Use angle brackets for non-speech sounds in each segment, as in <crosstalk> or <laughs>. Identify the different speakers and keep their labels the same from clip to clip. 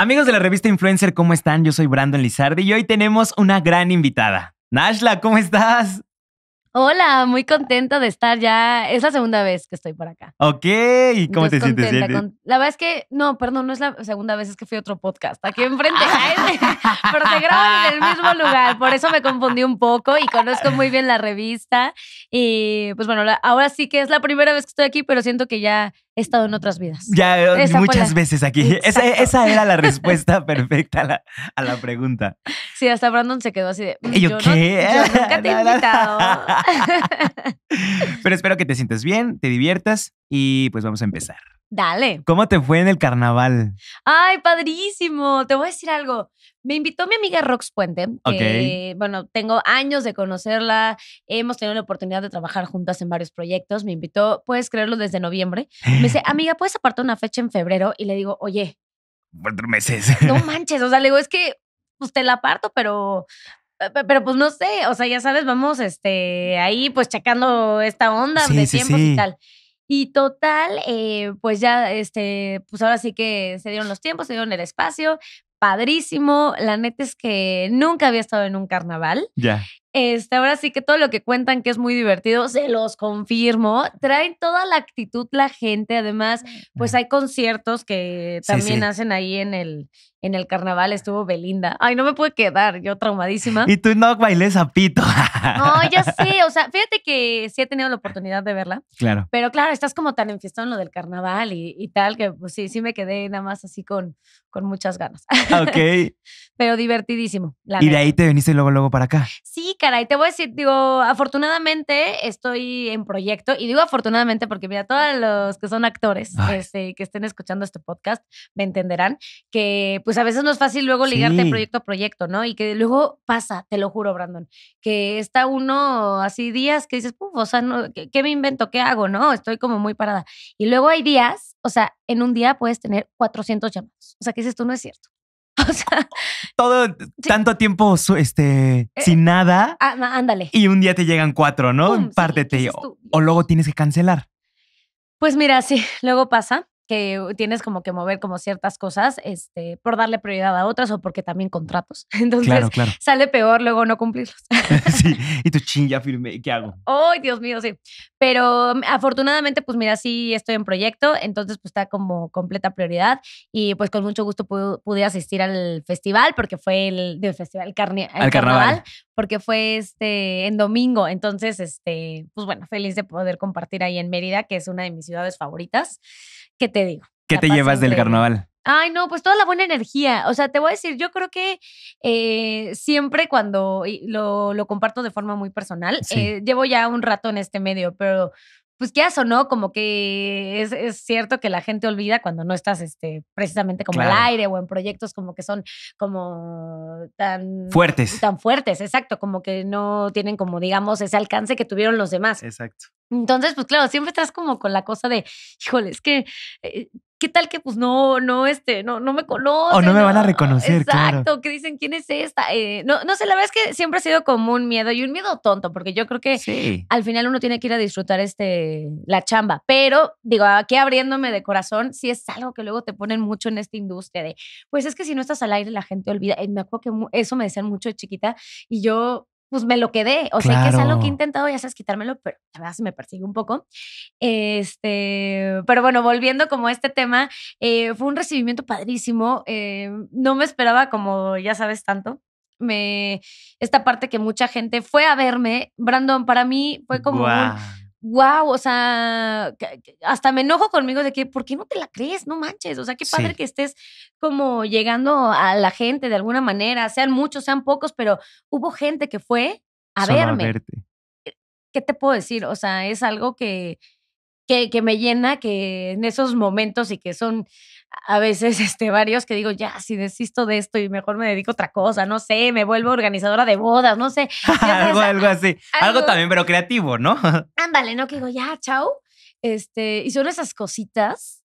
Speaker 1: Amigos de la revista Influencer, ¿cómo están? Yo soy Brandon Lizardi y hoy tenemos una gran invitada. Nashla, ¿cómo estás?
Speaker 2: Hola, muy contenta de estar ya. Es la segunda vez que estoy por acá.
Speaker 1: Ok, ¿y cómo te sientes?
Speaker 2: La verdad es que, no, perdón, no es la segunda vez, es que fui a otro podcast. Aquí enfrente, <laughs> pero se graban en el mismo lugar. Por eso me confundí un poco y conozco muy bien la revista. Y pues bueno, ahora sí que es la primera vez que estoy aquí, pero siento que ya he estado en otras vidas. Ya, eh, muchas veces
Speaker 1: aquí. <laughs> Esa, era la <laughs> respuesta perfecta a la, pregunta.
Speaker 2: Sí, hasta Brandon se quedó así de. Mm, ¿Yo, qué? yo nunca te he <laughs> invitado.
Speaker 1: Pero espero que te sientas bien, te diviertas y pues vamos a empezar. Dale. ¿Cómo te fue en el carnaval?
Speaker 2: Ay, padrísimo. Te voy a decir algo. Me invitó mi amiga Rox Puente, que bueno, tengo años de conocerla. Hemos tenido la oportunidad de trabajar juntas en varios proyectos. Me invitó, puedes creerlo, desde noviembre. Me dice, <gasps> amiga, ¿puedes apartar una fecha en febrero? Y le digo, oye.
Speaker 1: Cuatro meses. No <laughs>
Speaker 2: manches. O sea, le digo, es que pues te la aparto, pero pero pues no sé, o sea, ya sabes, vamos este ahí pues chacando esta onda de tiempos y tal. Y total, eh, pues ya, este, pues ahora sí que se dieron los tiempos, se dieron el espacio, padrísimo. La neta es que nunca había estado en un carnaval. Ya. Este, ahora sí que todo lo que cuentan que es muy divertido, se los confirmo. Traen toda la actitud la gente. Además, mm, pues hay conciertos que también hacen ahí en el, en el carnaval. Estuvo Belinda. Ay, no me pude quedar, yo traumadísima. Y
Speaker 1: tú no a pito. No, ya <laughs> sé.
Speaker 2: O sea, fíjate que sí he tenido la oportunidad de verla. Claro. Pero claro, estás como tan enfiestado en lo del carnaval y, tal, que pues sí, sí me quedé nada más así con, con muchas ganas. Ok. <laughs> Pero divertidísimo. y de ahí
Speaker 1: te viniste luego, luego para acá.
Speaker 2: Sí, caray, te voy a decir, digo, afortunadamente estoy en proyecto y digo afortunadamente porque mira, todos los que son actores este, que estén escuchando este podcast me entenderán que pues a veces no es fácil luego ligarte proyecto a proyecto, ¿no? Y que luego pasa, te lo juro, Brandon, que está uno así días que dices, puf, o sea, ¿qué, me invento? ¿Qué hago? ¿No? Estoy como muy parada. Y luego hay días, o sea, en un día puedes tener 400 llamados. O sea, que dices tú no es cierto. <laughs>
Speaker 1: sea. Todo tanto tiempo este, eh, sin nada.
Speaker 2: Ah, ándale. Y
Speaker 1: un día te llegan cuatro, ¿no? un o, o luego tienes que cancelar.
Speaker 2: Pues mira, sí, luego pasa que tienes como que mover como ciertas cosas este, por darle prioridad a otras o porque también contratos. <laughs> Entonces sale peor luego no cumplirlos.
Speaker 1: <laughs> sí, <laughs> y tu chin, ya firme, ¿qué hago?
Speaker 2: Ay, Dios mío, sí. Pero mm, afortunadamente, pues mira, sí estoy en proyecto, entonces pues está como completa prioridad y pues con mucho gusto pude, asistir al festival porque fue el del festival al carnaval porque fue este en domingo. Entonces, este, pues bueno, feliz de poder compartir ahí en Mérida, que es una de mis ciudades favoritas. ¿Qué te digo? ¿Qué te llevas del carnaval? Ay, no, pues toda la buena energía. O sea, te voy a decir, yo creo que eh, siempre cuando lo, lo, comparto de forma muy personal, eh, llevo ya un rato en este medio, pero pues qué o no, como que es, es, cierto que la gente olvida cuando no estás este, precisamente como al aire o en proyectos como que son como tan fuertes. Tan fuertes, exacto, como que no tienen como digamos ese alcance que tuvieron los demás. Exacto. Entonces, pues claro, siempre estás como con la cosa de, híjole, es que, eh, ¿qué tal que pues no, no, este, no, no me conozco. O no me van a reconocer, Exacto, que dicen, ¿quién es esta? Eh, no, no sé, la verdad es que siempre ha sido como un miedo y un miedo tonto, porque yo creo que al final uno tiene que ir a disfrutar este, la chamba. Pero, digo, aquí abriéndome de corazón, sí es algo que luego te ponen mucho en esta industria de, pues es que si no estás al aire la gente olvida. Y eh, me acuerdo que eso me decían mucho de chiquita y yo pues me lo quedé. O sea, que es algo que he intentado, ya sabes, quitármelo, pero la verdad se me persigue un poco. Este, pero bueno, volviendo como a este tema, eh, fue un recibimiento padrísimo. Eh, no me esperaba como, ya sabes, tanto. Me, esta parte que mucha gente fue a verme, Brandon, para mí fue como un wow, o sea, hasta me enojo conmigo de que, ¿por qué no te la crees? No manches, o sea, qué padre que estés como llegando a la gente de alguna manera, sean muchos, sean pocos, pero hubo gente que fue a verme. verte. Eh, ¿Qué te puedo decir? O sea, es algo que, que, que, me llena, que en esos momentos y que son a veces <laughs> este, varios que digo, ya, si desisto de esto y mejor me dedico a otra cosa, no sé, me vuelvo organizadora de bodas, no sé. <laughs>
Speaker 1: algo, así. Algo, también, pero creativo, ¿no? <laughs>
Speaker 2: ándale, ¿no? Que digo, ya, chao. Este, y son esas cositas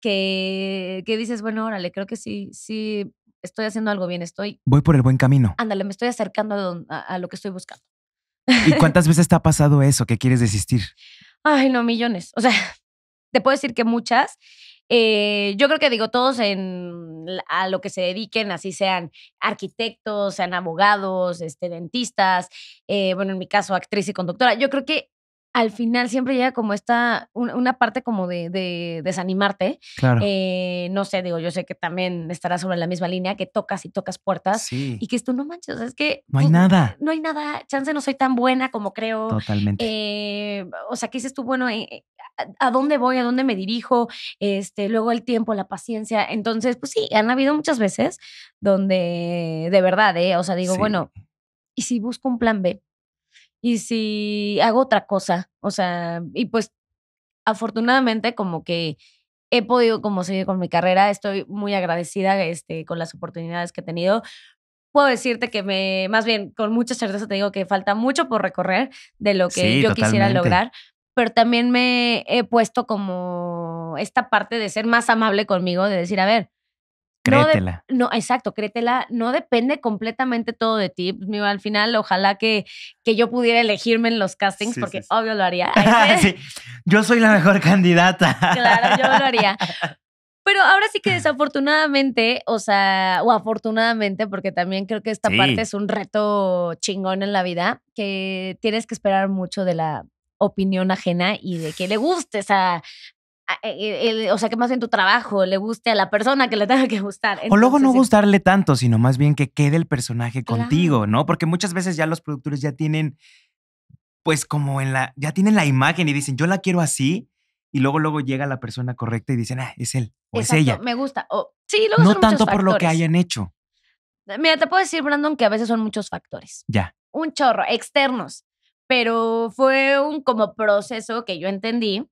Speaker 2: que, que dices, bueno, órale, creo que sí, sí, estoy haciendo algo bien, estoy...
Speaker 1: Voy por el buen camino.
Speaker 2: Ándale, me estoy acercando a, a lo que estoy buscando. ¿Y cuántas
Speaker 1: veces te ha pasado eso, que quieres desistir?
Speaker 2: Ay, no, millones. O sea, te puedo decir que muchas. Eh, yo creo que digo, todos en, a lo que se dediquen, así sean arquitectos, sean abogados, este, dentistas, eh, bueno, en mi caso, actriz y conductora, yo creo que al final siempre llega como esta, una parte como de, desanimarte. Claro. Eh, no sé, digo, yo sé que también estarás sobre la misma línea, que tocas y tocas puertas y que tú no manches, es que... No hay nada. No hay nada, chance no soy tan buena como creo. Totalmente. Eh, o sea, ¿qué dices tú? Bueno, eh, ¿a dónde voy? ¿A dónde me dirijo? Este, luego el tiempo, la paciencia. Entonces, pues sí, han habido muchas veces donde, de verdad, ¿eh? O sea, digo, bueno, ¿y si busco un plan B? y si hago otra cosa, o sea, y pues afortunadamente como que he podido como seguir con mi carrera, estoy muy agradecida este, con las oportunidades que he tenido. Puedo decirte que me, más bien, con mucha certeza te digo que falta mucho por recorrer de lo que yo quisiera lograr, pero también me he puesto como esta parte de ser más amable conmigo, de decir, a ver, Créetela. No, exacto, créetela. No depende completamente todo de ti. Pues, al final, ojalá que, que yo pudiera elegirme en los castings, porque obvio lo haría.
Speaker 1: <laughs> yo soy la mejor candidata.
Speaker 2: claro, yo lo haría. <laughs> Pero ahora sí que desafortunadamente, o sea, o afortunadamente, porque también creo que esta parte es un reto chingón en la vida, que tienes que esperar mucho de la opinión ajena y de que le gustes a, e, o sea, que más en tu trabajo le guste a la persona que le tenga que gustar. o luego no
Speaker 1: gustarle tanto, sino más bien que quede el personaje contigo, ¿no? Porque muchas veces ya los productores ya tienen, pues como en la, ya tienen la imagen y dicen, yo la quiero así, y luego luego llega la persona correcta y dicen, ah, es él o es ella. Me
Speaker 2: gusta. O, sí, no tanto por lo que hayan hecho. Eh, mira, te puedo decir, Brandon, que a veces son muchos factores. Ya. Un chorro, externos. Pero fue un como proceso que yo entendí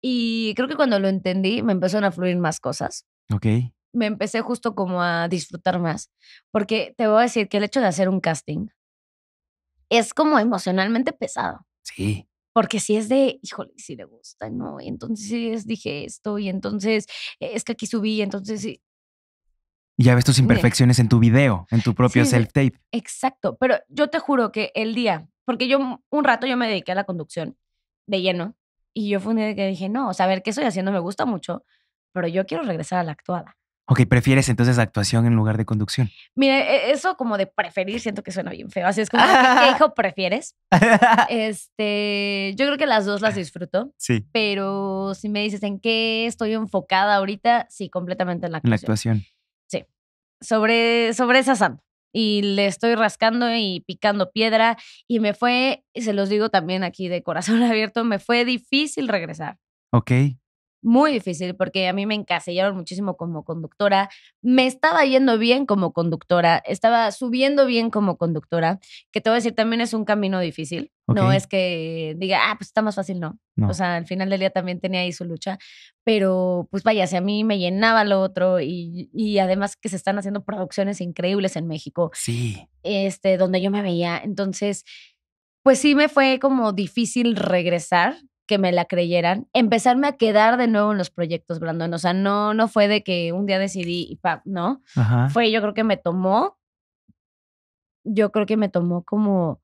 Speaker 2: y creo que cuando lo entendí me empezaron a fluir más cosas. Ok. Me empecé justo como a disfrutar más. Porque te voy a decir que el hecho de hacer un casting es como emocionalmente pesado. Sí. Porque si es de, híjole, si le gusta, ¿no? Y entonces dije esto, y entonces eh, es que aquí subí, y entonces y,
Speaker 1: ya ves tus imperfecciones en tu video, en tu propio self-tape.
Speaker 2: Exacto, pero yo te juro que el día, porque yo un rato yo me dediqué a la conducción de lleno, y yo fue un día que dije, no, o sea, a ver, ¿qué estoy haciendo? Me gusta mucho, pero yo quiero regresar a la actuada.
Speaker 1: Ok, ¿prefieres entonces actuación en lugar de conducción?
Speaker 2: Mire, e, eso como de preferir siento que suena bien feo. Así es como, ¿qué <laughs> hijo prefieres? <laughs> este, yo creo que las dos las disfruto. Sí. Pero si me dices en qué estoy enfocada ahorita, sí, completamente en la
Speaker 1: actuación.
Speaker 2: Sí. Sobre, sobre esa santa y le estoy rascando y picando piedra y me fue, se los digo también aquí de corazón <laughs> abierto, me fue difícil regresar. Ok muy difícil porque a mí me encasillaron muchísimo como conductora, me estaba yendo bien como conductora, estaba subiendo bien como conductora, que te voy a decir también es un camino difícil, no es que diga, ah, pues está más fácil, no. O sea, al final del día también tenía ahí su lucha, pero pues vaya, si a mí me llenaba lo otro y, y además que se están haciendo producciones increíbles en México. Sí. Este, donde yo me veía, entonces pues sí me fue como difícil regresar, que me la creyeran, empezarme a quedar de nuevo en los proyectos, Brandon. O sea, no, no fue de que un día decidí y pap ¿no? Fue, yo creo que me tomó, yo creo que me tomó como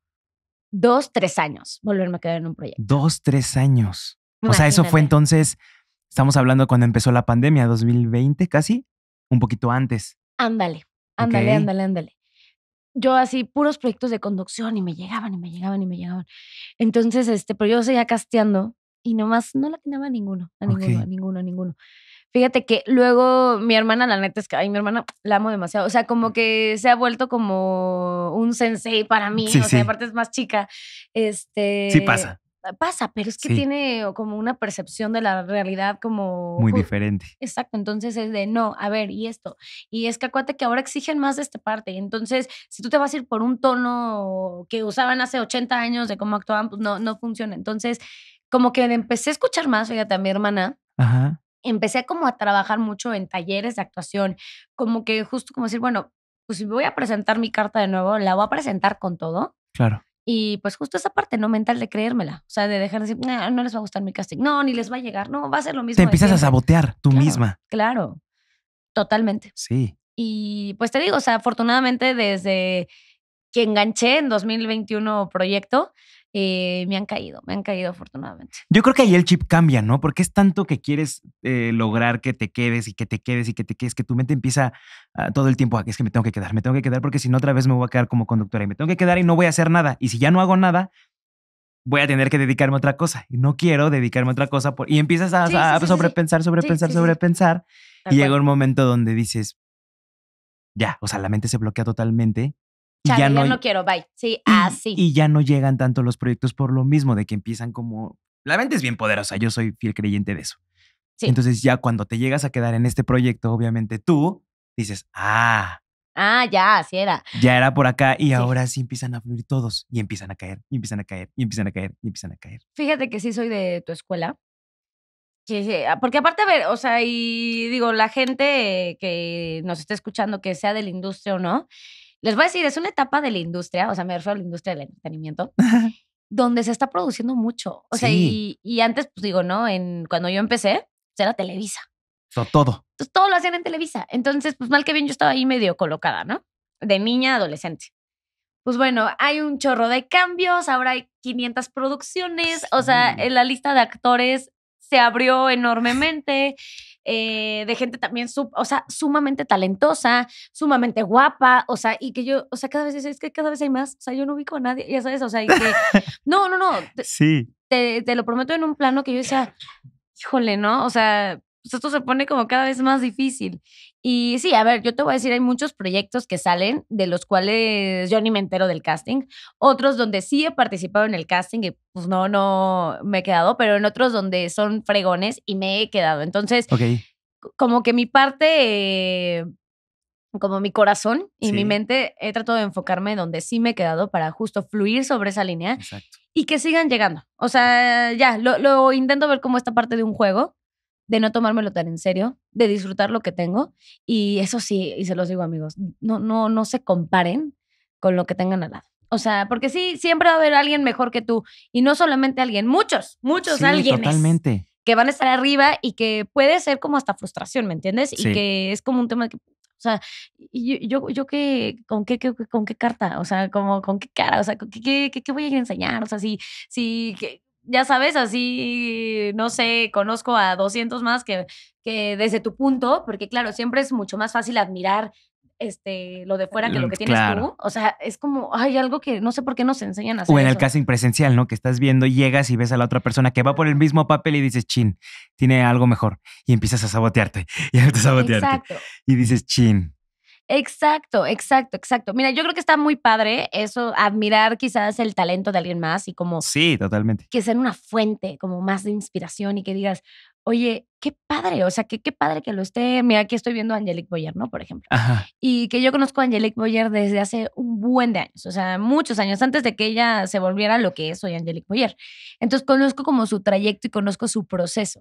Speaker 2: dos, tres años volverme a quedar en un proyecto.
Speaker 1: Dos, tres años. O sea, eso fue entonces, estamos hablando cuando empezó la pandemia, 2020 casi, un poquito antes.
Speaker 2: Ándale, ándale, ándale, ándale. Yo así, puros proyectos de conducción y me llegaban y me llegaban y me llegaban. Entonces, este, pero yo seguía casteando y nomás no la atinaba a ninguno, a ninguno, a ninguno, a ninguno. Fíjate que luego mi hermana, la neta es que, ay, mi hermana la amo demasiado. O sea, como que se ha vuelto como un sensei para mí. Sí, o sea, aparte es más chica. Este. Sí, pasa. Pasa, pero es que tiene como una percepción de la realidad como. Muy diferente. Exacto. Entonces es de no, a ver, y esto. Y es que acuérdate que ahora exigen más de esta parte. Entonces, si tú te vas a ir por un tono que usaban hace 80 años de cómo actuaban, pues no, no funciona. Entonces como que empecé a escuchar más, fíjate, a mi hermana. Empecé como a trabajar mucho en talleres de actuación, como que justo como decir, bueno, pues si voy a presentar mi carta de nuevo, la voy a presentar con todo. Claro. Y pues justo esa parte no mental de creérmela, o sea, de dejar de decir, ah, no les va a gustar mi casting, no, ni les va a llegar, no, va a ser lo mismo. Te empiezas a
Speaker 1: sabotear tú misma.
Speaker 2: Claro, totalmente. Sí. Y pues te digo, o sea, afortunadamente desde que enganché en 2021 proyecto, eh, me han caído, me han caído afortunadamente.
Speaker 1: Yo creo que ahí el chip cambia, ¿no? Porque es tanto que quieres eh, lograr que te quedes y que te quedes y que te quedes, que tu mente empieza ah, todo el tiempo a ah, que es que me tengo que quedar, me tengo que quedar porque si no otra vez me voy a quedar como conductora y me tengo que quedar y no voy a hacer nada. Y si ya no hago nada, voy a tener que dedicarme a otra cosa y no quiero dedicarme a otra cosa. Y empiezas a, sobrepensar, sobrepensar, sobrepensar. Y llega un momento donde dices, ya, o sea, la mente se bloquea totalmente ya, no,
Speaker 2: quiero, bye. Sí, así. Y
Speaker 1: ya no llegan tanto los proyectos por lo mismo, de que empiezan como. La mente es bien poderosa, yo soy fiel creyente de eso. Sí. Entonces, ya cuando te llegas a quedar en este proyecto, obviamente tú dices, ah.
Speaker 2: Ah, ya, así era.
Speaker 1: Ya era por acá y ahora sí empiezan a fluir todos y empiezan a caer, y empiezan a caer, y empiezan a caer, y empiezan a caer.
Speaker 2: Fíjate que sí soy de tu escuela. sí. porque aparte, a ver, o sea, y digo, la gente que nos está escuchando, que sea de la industria o no, les voy a decir, es una etapa de la industria, o sea, me refiero a la industria del entretenimiento, donde se está produciendo mucho. O sea, y, antes, pues digo, ¿no? En, cuando yo empecé, pues, era Televisa. todo. todo lo hacían en Televisa. Entonces, pues mal que bien, yo estaba ahí medio colocada, ¿no? De niña, adolescente. Pues bueno, hay un chorro de cambios, ahora hay 500 producciones, o sea, eh, la lista de actores se abrió enormemente. Eh, de gente también, su o sea, sumamente talentosa, sumamente guapa, o sea, y que yo, o sea, cada vez es que cada vez hay más, o sea, yo no ubico a nadie, ya sabes, o sea, y que, <laughs> no, no, no. Te, sí. Te, te lo prometo en un plano que yo decía, híjole, ¿no? O sea, pues, esto se pone como cada vez más difícil. Y sí, a ver, yo te voy a decir, hay muchos proyectos que salen de los cuales yo ni me entero del casting, otros donde sí he participado en el casting y pues no, no me he quedado, pero en otros donde son fregones y me he quedado. Entonces, como que mi parte... Eh, como mi corazón y mi mente, he tratado de enfocarme donde sí me he quedado para justo fluir sobre esa línea y que sigan llegando. O sea, ya, lo, lo, intento ver como esta parte de un juego de no tomármelo tan en serio, de disfrutar lo que tengo. Y eso sí, y se los digo amigos, no, no, no se comparen con lo que tengan al lado. O sea, porque sí, siempre va a haber alguien mejor que tú. Y no solamente alguien, muchos, muchos sí, Totalmente. Que van a estar arriba y que puede ser como hasta frustración, ¿me entiendes? Y que es como un tema que. O sea, yo, yo, yo qué, ¿con qué, con qué carta? O sea, como, ¿con qué cara? O sea, ¿qué, qué, voy a enseñar? O sea, si, si, ya sabes, así, no sé, conozco a 200 más que, que desde tu punto, porque claro, siempre es mucho más fácil admirar este, lo de fuera que lo mm, que tienes tú. O sea, es como, hay algo que no sé por qué nos enseñan a hacer. O en el casting
Speaker 1: presencial, ¿no? Que estás viendo, llegas y ves a la otra persona que va por el mismo papel y dices, chin, tiene algo mejor. Y empiezas a sabotearte. <laughs> Y a sabotearte. Y dices, chin,
Speaker 2: Exacto, exacto, exacto. Mira, yo creo que está muy padre eso, admirar quizás el talento de alguien más y como... Sí, totalmente. Que sea una fuente como más de inspiración y que digas, oye, qué padre, o sea, qué padre que lo esté. Mira, aquí estoy viendo a Angelique Boyer, ¿no? Por ejemplo. Y que yo conozco a Angelique Boyer desde hace un buen de años, o sea, muchos años, antes de que ella se volviera lo que es hoy Angelique Boyer. Entonces, conozco como su trayecto y conozco su proceso.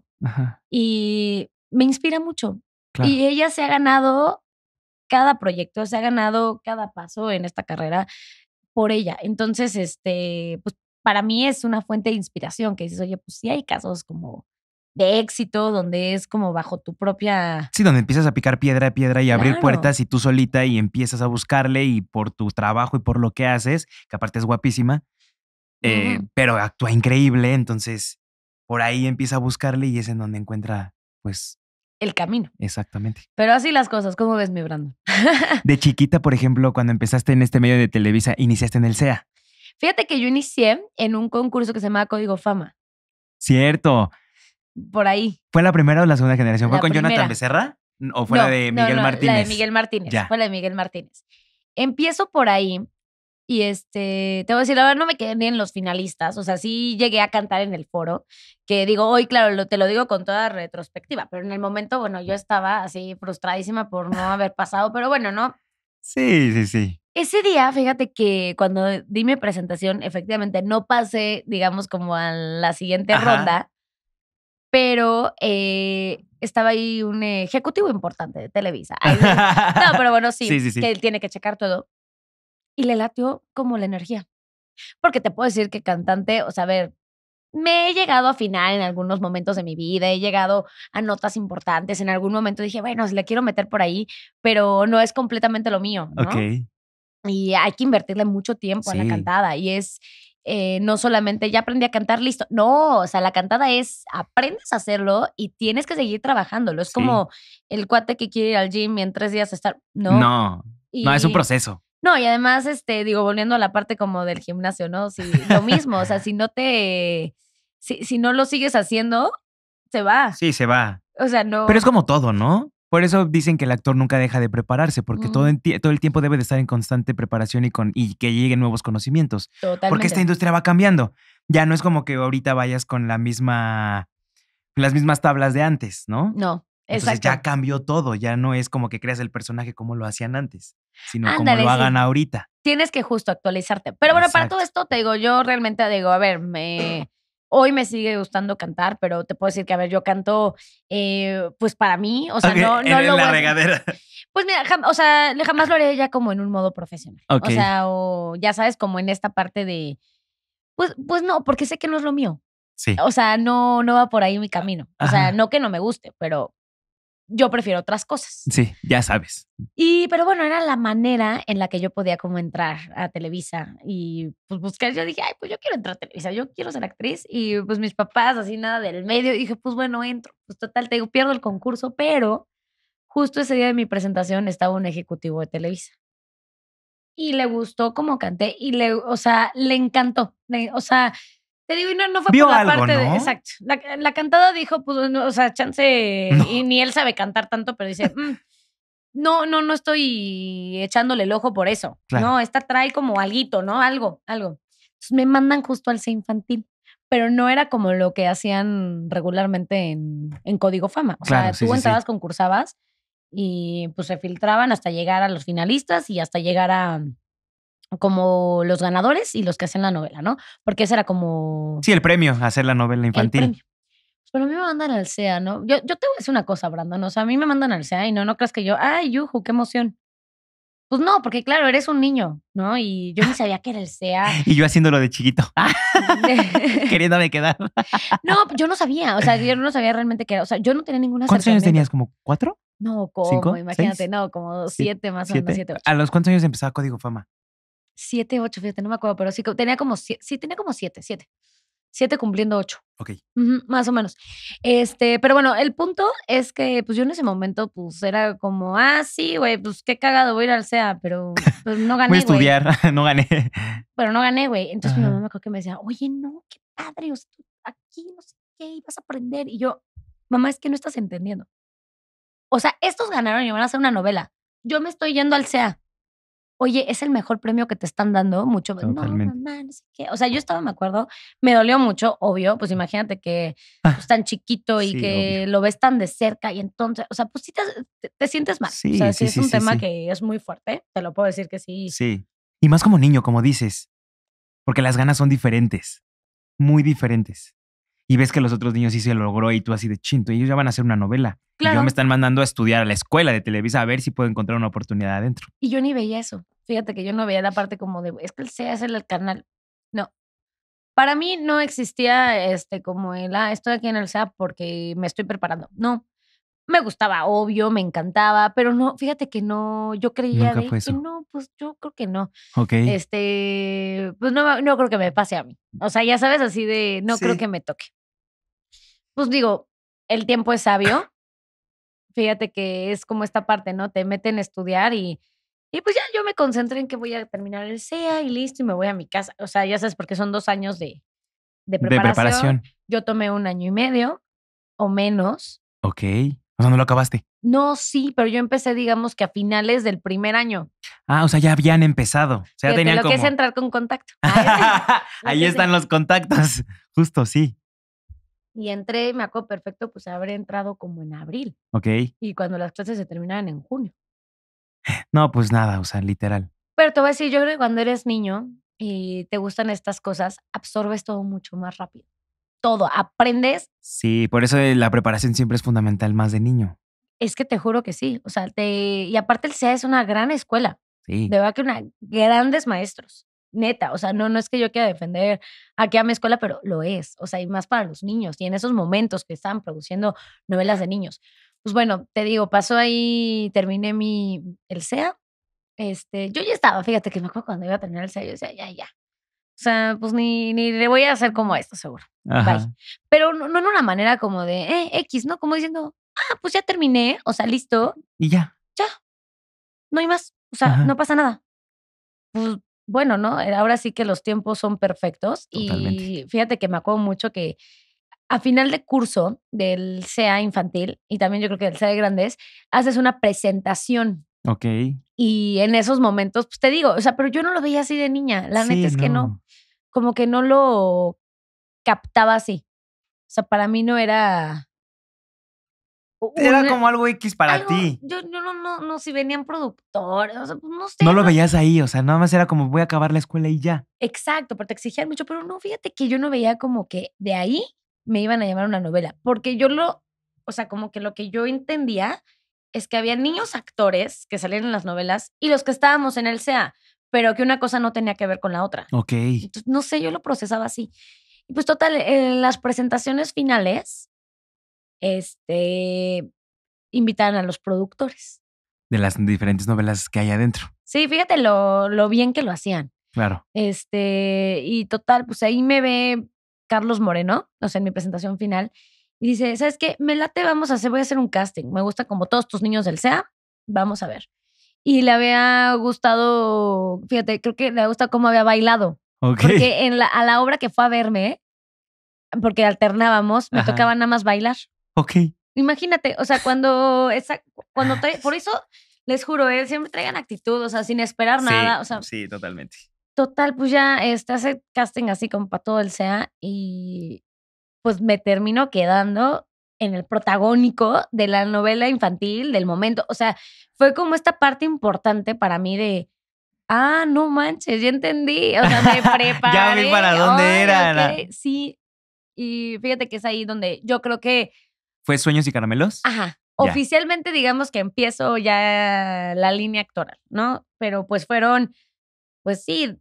Speaker 2: Y me inspira mucho. Y ella se ha ganado cada proyecto, se ha ganado cada paso en esta carrera por ella. Entonces, este, pues para mí es una fuente de inspiración que dices, oye, pues sí hay casos como de éxito, donde es como bajo tu propia...
Speaker 1: Sí, donde empiezas a picar piedra a piedra y abrir puertas y tú solita y empiezas a buscarle y por tu trabajo y por lo que haces, que aparte es guapísima, eh, pero actúa increíble, entonces por ahí empieza a buscarle y es en donde encuentra pues el camino. Exactamente.
Speaker 2: Pero así las cosas, ¿cómo ves mi Brandon?
Speaker 1: <laughs> de chiquita, por ejemplo, cuando empezaste en este medio de Televisa, iniciaste en el SEA.
Speaker 2: Fíjate que yo inicié en un concurso que se llamaba Código Fama.
Speaker 1: Cierto. Por ahí. ¿Fue la primera o la segunda generación? ¿Fue con Jonathan Becerra? ¿O fue la de Miguel Martínez? La de Miguel Martínez. Fue
Speaker 2: la de Miguel Martínez. Empiezo por ahí y este, te voy a decir, la verdad no me quedé ni en los finalistas, o sea, sí llegué a cantar en el foro, que digo, hoy claro, lo, te lo digo con toda retrospectiva, pero en el momento, bueno, yo estaba así frustradísima por no haber pasado, pero bueno, ¿no?
Speaker 1: Sí, sí, sí.
Speaker 2: Ese día, fíjate que cuando di mi presentación, efectivamente no pasé, digamos, como a la siguiente ronda, pero eh, estaba ahí un ejecutivo importante de Televisa. no, <laughs> pero bueno, sí, que tiene que checar todo y le latió como la energía. Porque te puedo decir que cantante, o sea, a ver, me he llegado a final en algunos momentos de mi vida, he llegado a notas importantes, en algún momento dije, bueno, le quiero meter por ahí, pero no es completamente lo mío, Okay. Y hay que invertirle mucho tiempo a la cantada y es... Eh, no solamente ya aprendí a cantar, listo. No, o sea, la cantada es aprendes a hacerlo y tienes que seguir trabajándolo. Es como el cuate que quiere ir al gym y en tres días estar. No. No, no, es un proceso. No, y además, este, digo, volviendo a la parte como del gimnasio, ¿no? Si, lo mismo, o sea, si no te, si, si no lo sigues haciendo, se va. Sí, se va. O sea, no. Pero es
Speaker 1: como todo, ¿no? Por eso dicen que el actor nunca deja de prepararse, porque todo, en todo, el tiempo debe de estar en constante preparación y, con, y que lleguen nuevos conocimientos. Totalmente. Porque esta industria va cambiando. Ya no es como que ahorita vayas con la misma, las mismas tablas de antes, ¿no? No. Entonces ya cambió todo, ya no es como que creas el personaje como lo hacían antes, sino como lo hagan ahorita.
Speaker 2: Tienes que justo actualizarte. Pero bueno, para todo esto te digo, yo realmente digo, a ver, hoy me sigue gustando cantar, pero te puedo decir que, a ver, yo canto eh, pues para mí, o sea, no, no lo... En la regadera. <laughs> Pues mira, o sea, jamás lo haré ya como en un modo profesional. O sea, o ya sabes, como en esta parte de... Pues, pues no, porque sé que no es lo mío. Sí. O sea, no, no va por ahí mi camino. O sea, no que no me guste, pero yo prefiero otras cosas.
Speaker 1: Sí, ya sabes.
Speaker 2: Y, pero bueno, era la manera en la que yo podía como entrar a Televisa y pues buscar. Yo dije, ay, pues yo quiero entrar a Televisa, yo quiero ser actriz. Y pues mis papás, así nada del medio, dije, pues bueno, entro. Pues total, te digo, pierdo el concurso, pero justo ese día de mi presentación estaba un ejecutivo de Televisa. Y le gustó como canté y le, o sea, le encantó. o sea, no, fue Vio la parte Exacto. La, cantada dijo, pues, o sea, chance. <laughs> Y ni él sabe cantar tanto, pero dice, mm, no, no, no estoy echándole el ojo por eso. No, esta trae como alguito, ¿no? Algo, algo. Entonces me mandan justo al C infantil pero no era como lo que hacían regularmente en, Código Fama. O sea, tú entrabas, concursabas y pues se filtraban hasta llegar a los finalistas y hasta llegar a, como los ganadores y los que hacen la novela, ¿no? Porque ese era como... Sí,
Speaker 1: el premio, hacer la novela infantil. El
Speaker 2: Pero a mí me mandan al SEA, ¿no? Yo, yo te voy a decir una cosa, Brandon. O sea, a mí me mandan al SEA y no, no creas que yo, ay, yuju, qué emoción. Pues no, porque claro, eres un niño, ¿no? Y yo ni <laughs> sabía que era el SEA.
Speaker 1: y yo haciéndolo de chiquito. <laughs> Queriéndome quedar.
Speaker 2: no, pues yo no sabía. O sea, yo no sabía realmente qué era. O sea, yo no tenía ninguna ¿Cuántos años tenías? ¿Como cuatro? No, como, imagínate, no, como siete más o menos, siete.
Speaker 1: ¿A los cuántos años empezaba Código Fama?
Speaker 2: siete, ocho, fíjate, no me acuerdo, pero sí, tenía como, sí, tenía como siete, siete. Siete cumpliendo ocho. Ok. más o menos. Este, pero bueno, el punto es que, pues yo en ese momento, pues era como, ah, sí, güey, pues qué cagado, voy a ir al SEA, pero, pues, no gané. <laughs> voy a estudiar, <laughs> no gané. Pero no gané, güey. Entonces mi mamá me acuerdo que me decía, oye, no, qué padre, o sea, aquí no sé qué, vas a aprender. Y yo, mamá, es que no estás entendiendo. O sea, estos ganaron y van a hacer una novela. Yo me estoy yendo al SEA oye, es el mejor premio que te están dando, mucho. Totalmente. No, no sé qué. O sea, yo estaba, me acuerdo, me dolió mucho, obvio, pues imagínate que es pues, ah, tan chiquito y que lo ves tan de cerca y entonces, o sea, pues sí te, te, sientes mal. Sí, o sea, sí, sí es un tema que es muy fuerte, te lo puedo decir que sí.
Speaker 1: Sí. Y más como niño, como dices, porque las ganas son diferentes, muy diferentes y ves que los otros niños sí se logró y tú así de chinto, y ellos ya van a hacer una novela. Claro. Y yo me están mandando a estudiar a la escuela de Televisa a ver si puedo encontrar una oportunidad adentro.
Speaker 2: Y yo ni veía eso. Fíjate que yo no veía la parte como de, es que el sea es el canal. No. Para mí no existía este como el, ah, estoy aquí en el SEA porque me estoy preparando. No. Me gustaba, obvio, me encantaba, pero no, fíjate que no, yo creía de, que no, pues yo creo que no. Ok. Este, pues no, no creo que me pase a mí. O sea, ya sabes, así de, no creo que me toque pues digo, el tiempo es sabio. Fíjate que es como esta parte, ¿no? Te meten a estudiar y, y pues ya yo me concentré en que voy a terminar el CEA y listo, y me voy a mi casa. O sea, ya sabes, porque son dos años de, preparación. Yo tomé un año y medio o menos.
Speaker 1: Ok. O sea, no lo acabaste.
Speaker 2: No, sí, pero yo empecé, digamos que a finales del primer año.
Speaker 1: Ah, o sea, ya habían empezado. O sea, tenían lo que es
Speaker 2: entrar con contacto. <laughs> Ah,
Speaker 1: Ahí están los contactos. Justo, sí.
Speaker 2: Y entré, me acuerdo perfecto, pues habré entrado como en abril. Ok. Y cuando las clases se terminaban en junio.
Speaker 1: No, pues nada, o sea, literal.
Speaker 2: Pero te voy a decir, yo creo que cuando eres niño y te gustan estas cosas, absorbes todo mucho más rápido. Todo, aprendes.
Speaker 1: Sí, por eso eh, la preparación siempre es fundamental más de niño.
Speaker 2: Es que te juro que sí. O sea, te... y aparte el CEA e es una gran escuela. Sí. De verdad que grandes maestros neta, o sea, no, no es que yo quiera defender aquí a mi escuela, pero lo es, o sea, y más para los niños, y en esos momentos que están produciendo novelas de niños. Pues bueno, te digo, pasó ahí, terminé mi, el SEA, este, yo ya estaba, fíjate que me acuerdo cuando iba a terminar el SEA, yo decía, ya, ya. O sea, pues ni, ni le voy a hacer como esto, seguro. Bye. Pero no, no en una manera como de, eh, X, ¿no? Como diciendo, ah, pues ya terminé, o sea, listo.
Speaker 3: Y ya. Ya.
Speaker 2: No hay más. O sea, no pasa nada. Pues bueno, ¿no? Eh, ahora sí que los tiempos son perfectos y fíjate que me acuerdo mucho que a final de curso del sea infantil y también yo creo que del sea de grandes, haces una presentación. Ok. Y en esos momentos, pues te digo, o sea, pero yo no lo veía así de niña, la neta es que no, como que no lo captaba así. O sea, para mí no era
Speaker 1: era como algo X para ti.
Speaker 2: Yo, yo, no, no, no, si venían productores, pues, no No lo
Speaker 1: veías ahí, o sea, nada más era como voy a acabar la escuela y ya.
Speaker 2: Exacto, pero te exigían mucho, pero no, fíjate que yo no veía como que de ahí me iban a llamar una novela, porque yo lo, o sea, como que lo que yo entendía es que había niños actores que salían en las novelas y los que estábamos en el SEA, pero que una cosa no tenía que ver con la otra.
Speaker 3: Ok. Entonces,
Speaker 2: no sé, yo lo procesaba así. Y pues total, en las presentaciones finales, este, invitaran a los productores.
Speaker 1: De las diferentes novelas que hay adentro.
Speaker 2: Sí, fíjate lo, bien que lo hacían. Claro. Este, y total, pues ahí me ve Carlos Moreno, o sea, en mi presentación final, y dice, ¿sabes qué? Me late, vamos a hacer, voy a hacer un casting. Me gusta como todos tus niños del SEA, vamos a ver. Y le había gustado, fíjate, creo que le gustado cómo había bailado. Porque en la, a la obra que fue a verme, porque alternábamos, me tocaba nada más bailar. Ok. Imagínate, o sea, cuando esa, cuando ah, por eso les juro, ¿eh? siempre traigan actitud, o sea, sin esperar nada, o sea. Sí, totalmente. Total, pues ya este, hace casting así como para todo el SEA y pues me termino quedando en el protagónico de la novela infantil del momento. O sea, fue como esta parte importante para mí de, ah, no manches, ya entendí. O sea, me preparé. <laughs> ya vi para dónde era. Sí, y fíjate que es ahí donde yo creo que
Speaker 1: ¿Fue Sueños y Caramelos?
Speaker 2: Ajá. Oficialmente digamos que empiezo ya la línea actoral, ¿no? Pero pues fueron, pues sí,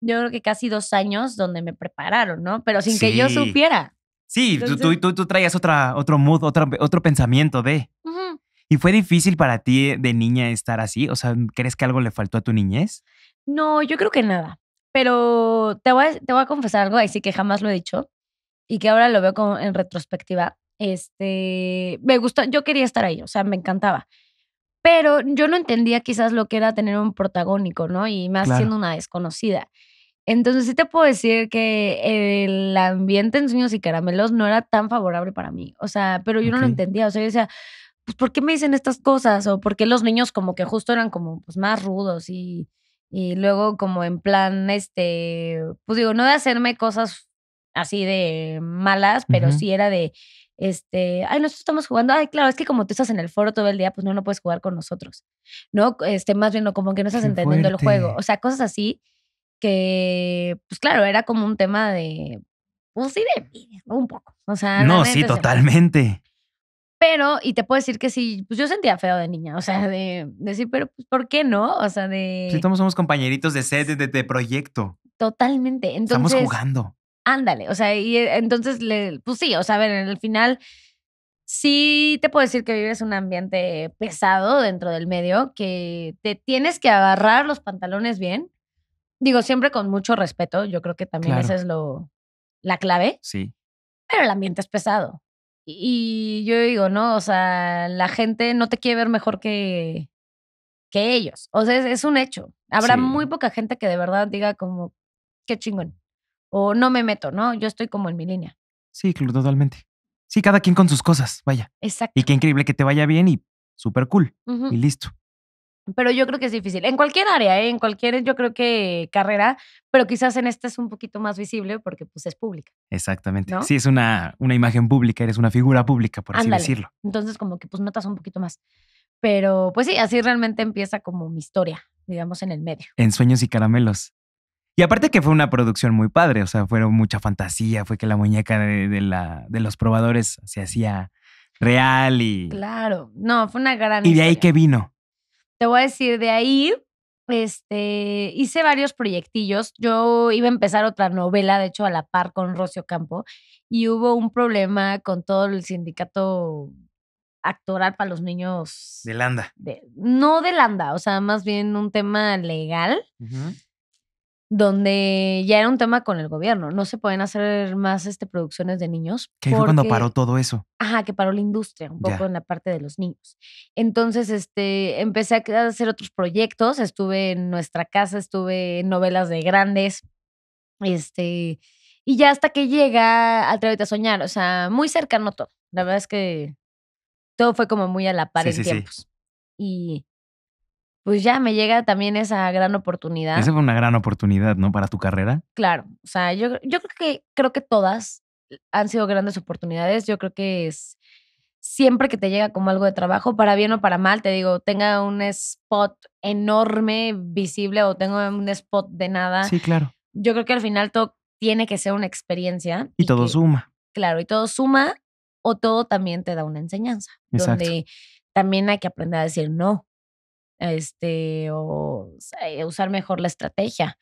Speaker 2: yo creo que casi dos años donde me prepararon, ¿no? Pero sin que yo supiera. Sí, tú,
Speaker 1: tú, traías otra, otro mood, otro, otro pensamiento de... ¿Y fue difícil para ti de niña estar así? O sea, ¿crees que algo le faltó a tu niñez?
Speaker 2: No, yo creo que nada. Pero te voy a, te voy a confesar algo, así sí que jamás lo he dicho y que ahora lo veo como en retrospectiva. Este, me gustó, yo quería estar ahí, o sea, me encantaba. Pero yo no entendía quizás lo que era tener un protagónico, ¿no? Y más siendo una desconocida. Entonces sí te puedo decir que el ambiente en sueños y caramelos no era tan favorable para mí. O sea, pero yo no lo entendía. O sea, yo decía, pues, ¿por qué me dicen estas cosas? O por qué los niños como que justo eran como pues, más rudos y, luego como en plan, este, pues digo, no de hacerme cosas así de malas, pero sí era de este, ay, nosotros estamos jugando, ay, claro, es que como tú estás en el foro todo el día, pues no, no puedes jugar con nosotros, ¿no? Este, más bien, como que no estás entendiendo el juego, o sea, cosas así que, pues claro, era como un tema de, pues sí, de un poco, o sea. No, sí, totalmente. Pero, y te puedo decir que sí, pues yo sentía feo de niña, o sea, de, decir, pero pues, ¿por qué no? O sea, de... Sí,
Speaker 1: somos compañeritos de sede de, de, proyecto.
Speaker 2: Totalmente. Estamos jugando. Ándale, o sea, y eh, entonces, le, pues sí, o sea, a ver, en el final sí te puedo decir que vives un ambiente pesado dentro del medio, que te tienes que agarrar los pantalones bien. Digo, siempre con mucho respeto, yo creo que también esa es lo, la clave. Sí. Pero el ambiente es pesado. Y, yo digo, no, o sea, la gente no te quiere ver mejor que, que ellos. O sea, es, un hecho. Habrá muy poca gente que de verdad diga como, qué chingón o no me meto, ¿no? Yo estoy como en mi línea.
Speaker 1: Sí, claro, totalmente. Sí, cada quien con sus cosas, vaya. Exacto. Y qué increíble que te vaya bien y súper cool.
Speaker 2: Y listo. Pero yo creo que es difícil. En cualquier área, ¿eh? en cualquier, yo creo que carrera, pero quizás en esta es un poquito más visible porque pues es pública.
Speaker 1: Exactamente. Sí, es una, una imagen pública, eres una figura pública, por así decirlo.
Speaker 2: Entonces como que pues notas un poquito más. Pero pues sí, así realmente empieza como mi historia, digamos, en el medio.
Speaker 1: En Sueños y Caramelos. Y aparte que fue una producción muy padre, o sea, fueron mucha fantasía, fue que la muñeca de, la, de los probadores se hacía real y...
Speaker 2: Claro, no, fue una gran... ¿Y de ahí qué vino? Te voy a decir, de ahí este, hice varios proyectillos. Yo iba a empezar otra novela, de hecho, a la par con Rocio Campo, y hubo un problema con todo el sindicato actoral para los niños. De Landa. no de Landa, o sea, más bien un tema legal donde ya era un tema con el gobierno. No se pueden hacer más este, producciones de niños. ¿Qué fue cuando paró todo eso. Ajá, que paró la industria un poco en la parte de los niños. Entonces, este, empecé a hacer otros proyectos. Estuve en nuestra casa, estuve en novelas de grandes. Este, y ya hasta que llega Atrévete a soñar. O sea, muy cercano todo. La verdad es que todo fue como muy a la par en tiempos. Y pues ya me llega también esa gran oportunidad. Esa fue
Speaker 1: una gran oportunidad, ¿no? Para tu carrera.
Speaker 2: Claro, o sea, yo, yo creo, que, creo que todas han sido grandes oportunidades. Yo creo que es siempre que te llega como algo de trabajo, para bien o para mal, te digo, tenga un spot enorme, visible o tengo un spot de nada. Sí, claro. Yo creo que al final todo tiene que ser una experiencia.
Speaker 1: Y, todo suma.
Speaker 2: Claro, y todo suma o todo también te da una enseñanza, donde también hay que aprender a decir no este, o, eh, usar mejor la estrategia.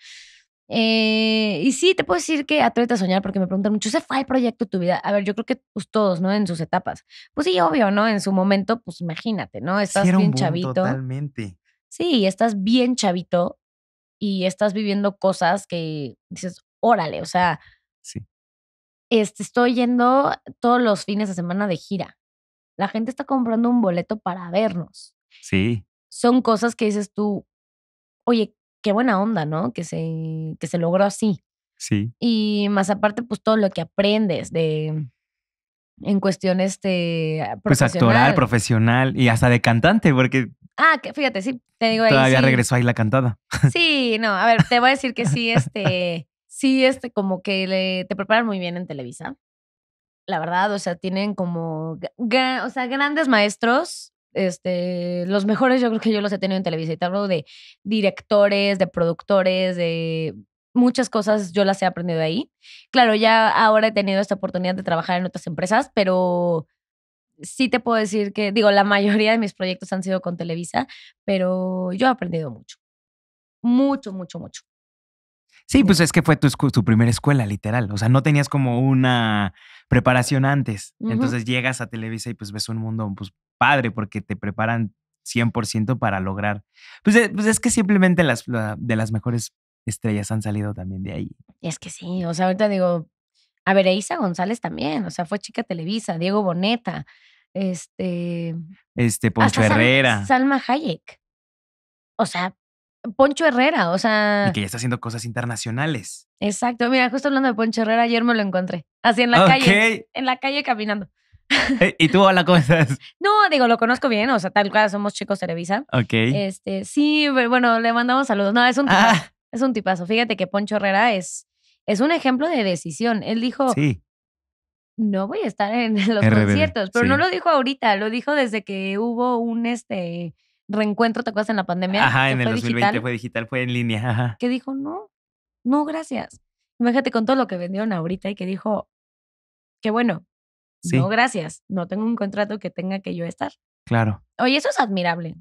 Speaker 2: Eh, y sí, te puedo decir que atrévete a soñar porque me preguntan mucho, ¿se fue el proyecto de tu vida? A ver, yo creo que pues todos, ¿no? En sus etapas. Pues sí, obvio, ¿no? En su momento, pues imagínate, ¿no? Estás bien chavito.
Speaker 1: Totalmente.
Speaker 2: Sí, estás bien chavito y estás viviendo cosas que dices, órale, o sea. Sí. Este, estoy yendo todos los fines de semana de gira. La gente está comprando un boleto para vernos. Sí son cosas que dices tú, oye, qué buena onda, ¿no? Que se, que se logró así. Sí. Y más aparte, pues todo lo que aprendes de en cuestión este Pues actoral,
Speaker 1: profesional y hasta de cantante, porque
Speaker 2: Ah, fíjate, sí, te digo ahí, Todavía regresó ahí la cantada. Sí, no, a ver, te voy a decir que sí, <laughs> este, sí, este, como que le, te preparan muy bien en Televisa. La verdad, o sea, tienen como, o sea, grandes maestros este, los mejores yo creo que yo los he tenido en Televisa y te hablo de directores, de productores, de muchas cosas yo las he aprendido ahí. Claro, ya ahora he tenido esta oportunidad de trabajar en otras empresas, pero sí te puedo decir que, digo, la mayoría de mis proyectos han sido con Televisa, pero yo he aprendido mucho. Mucho, mucho, mucho.
Speaker 1: Sí, pues es que fue tu, primera escuela, literal. O sea, no tenías como una preparación antes. Entonces llegas a Televisa y pues ves un mundo pues, padre porque te preparan 100% para lograr. Pues, eh, pues, es que simplemente las, de las mejores estrellas han salido también de ahí.
Speaker 2: Es que sí, o sea, ahorita digo, a ver, Isa González también, o sea, fue chica Televisa, Diego Boneta, este...
Speaker 1: Este, Poncho Herrera.
Speaker 2: Salma Hayek. O sea, Poncho Herrera, o sea. Y
Speaker 1: que ya está haciendo cosas internacionales.
Speaker 2: Exacto. Mira, justo hablando de Poncho Herrera, ayer me lo encontré. Así en la calle. En la calle caminando.
Speaker 1: Eh, ¿Y tú, hola, cómo estás?
Speaker 2: <laughs> No, digo, lo conozco bien, o sea, tal cual somos chicos Televisa. Ok. Este, sí, pero bueno, le mandamos saludos. No, es un tipazo. Ah. Es un tipazo. Fíjate que Poncho Herrera es, es un ejemplo de decisión. Él dijo. Sí. No voy a estar en <laughs> los conciertos, pero no lo dijo ahorita, lo dijo desde que hubo un este reencuentro, ¿te acuerdas en la pandemia? Ajá, en el 2020
Speaker 1: fue digital, fue en línea.
Speaker 2: Que dijo, no, no, gracias. Imagínate con todo lo que vendieron ahorita y que dijo, que bueno, no, gracias, no tengo un contrato que tenga que yo estar. Claro. Oye, eso es admirable.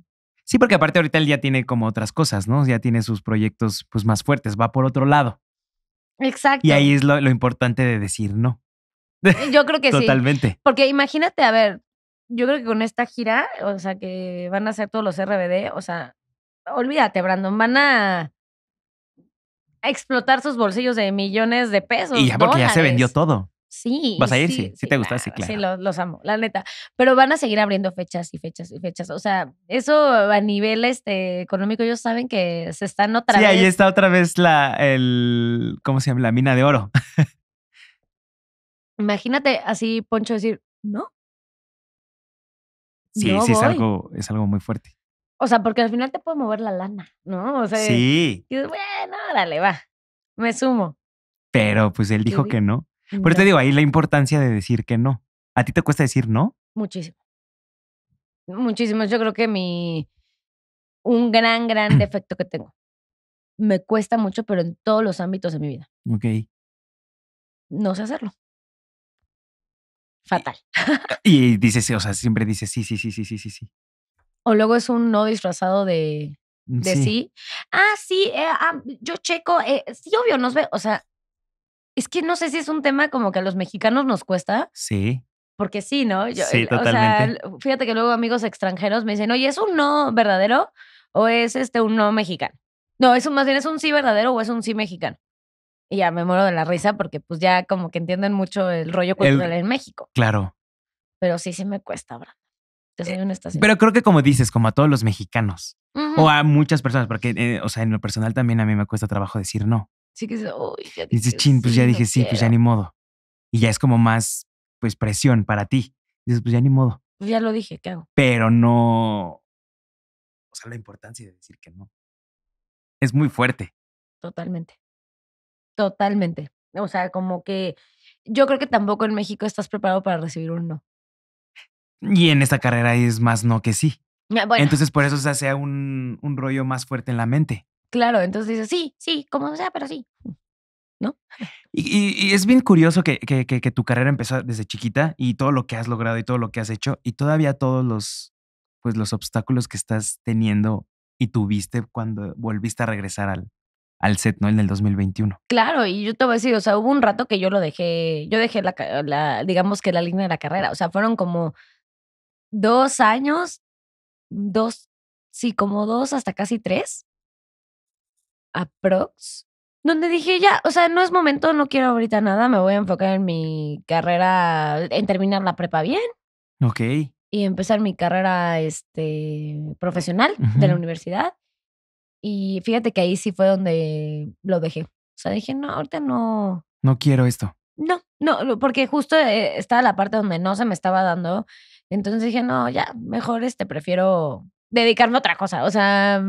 Speaker 1: Sí, porque aparte ahorita él ya tiene como otras cosas, ¿no? Ya tiene sus proyectos pues más fuertes, va por otro lado.
Speaker 2: Exacto. Y ahí es
Speaker 1: lo, importante de decir no.
Speaker 2: Eh, yo creo que sí. Totalmente. Porque imagínate, a ver, yo creo que con esta gira, o sea, que van a hacer todos los RBD, o sea, olvídate, Brandon, van a, explotar sus bolsillos de millones de pesos. Y ya porque ya se
Speaker 1: vendió todo.
Speaker 2: Sí. ¿Vas a ir? Sí,
Speaker 1: Si te gusta, sí, claro.
Speaker 2: Sí, los, amo, la neta. Pero van a seguir abriendo fechas y fechas y fechas. O sea, eso a nivel este, económico, ellos saben que se están otra vez. Sí, ahí está
Speaker 1: otra vez la, el, ¿cómo se llama? La mina de oro.
Speaker 2: <laughs> Imagínate así, Poncho, decir, no, Sí, sí, es
Speaker 1: algo, es algo muy fuerte.
Speaker 2: O sea, porque al final te puede mover la lana, ¿no? O sea, sí. Y dices, bueno, órale, va, me sumo.
Speaker 1: Pero pues él dijo que no. Por eso te digo, ahí la importancia de decir que no. ¿A ti te cuesta decir no?
Speaker 2: Muchísimo. Muchísimo. Yo creo que mi. Un gran, gran <clears throat> defecto que tengo. Me cuesta mucho, pero en todos los ámbitos de mi vida. Ok. No sé hacerlo fatal. Ah,
Speaker 1: y, dice dices, o sea, siempre dice sí, sí, sí, sí, sí, sí, sí.
Speaker 2: O luego es un no disfrazado de,
Speaker 1: mm, de sí.
Speaker 2: Ah, sí, eh, ah, mm, yo checo, eh, sí, obvio, nos ve, o sea, es que no sé si es un tema como que a los mexicanos nos cuesta. Sí. Porque sí, ¿no? Yo, sí, totalmente. fíjate que luego amigos extranjeros me dicen, oye, ¿es un no verdadero o es este un no mexicano? No, es más bien es un sí verdadero o es un sí mexicano. Y ya me muero de la risa porque pues ya como que entienden mucho el rollo cultural en México. Claro. Pero sí, sí me cuesta, verdad eh, pero
Speaker 1: creo que como dices, como a todos los mexicanos o a muchas personas, porque, eh, o sea, en lo personal también a mí me cuesta trabajo decir no.
Speaker 2: Sí que uy, ya
Speaker 1: chin, pues ya dije sí, pues ya ni modo. Y ya es como más, pues, presión para ti. Dices, pues ya ni modo.
Speaker 2: ya lo dije, ¿qué hago?
Speaker 1: Pero no, o sea, la importancia de decir que no. Es muy fuerte.
Speaker 2: Totalmente. Totalmente. O sea, como que yo creo que tampoco en México estás preparado para recibir un no.
Speaker 1: Y en esta carrera es más no que sí. Ah, entonces por eso se hace un, rollo más fuerte en la mente.
Speaker 2: Claro, entonces dices, sí, sí, como sea, pero sí.
Speaker 1: ¿No? Y, es bien curioso que, que, que, que, tu carrera empezó desde chiquita y todo lo que has logrado y todo lo que has hecho y todavía todos los, pues, los obstáculos que estás teniendo y tuviste cuando volviste a regresar al, al set, ¿no? En El 2021.
Speaker 2: Claro, y yo te voy a decir, o sea, hubo un rato que yo lo dejé, yo dejé la, la digamos que la línea de la carrera, o sea, fueron como dos años, dos, sí, como dos hasta casi tres, aprox, donde dije, ya, o sea, no es momento, no quiero ahorita nada, me voy a enfocar en mi carrera, en terminar la prepa bien. Ok. Y empezar mi carrera este, profesional de la universidad. Y fíjate que ahí sí fue donde lo dejé. O sea, dije, no, ahorita no.
Speaker 1: No quiero esto.
Speaker 2: No, no, porque justo eh, estaba la parte donde no se me estaba dando. Entonces dije, no, ya, mejor este, prefiero dedicarme a otra cosa. O sea,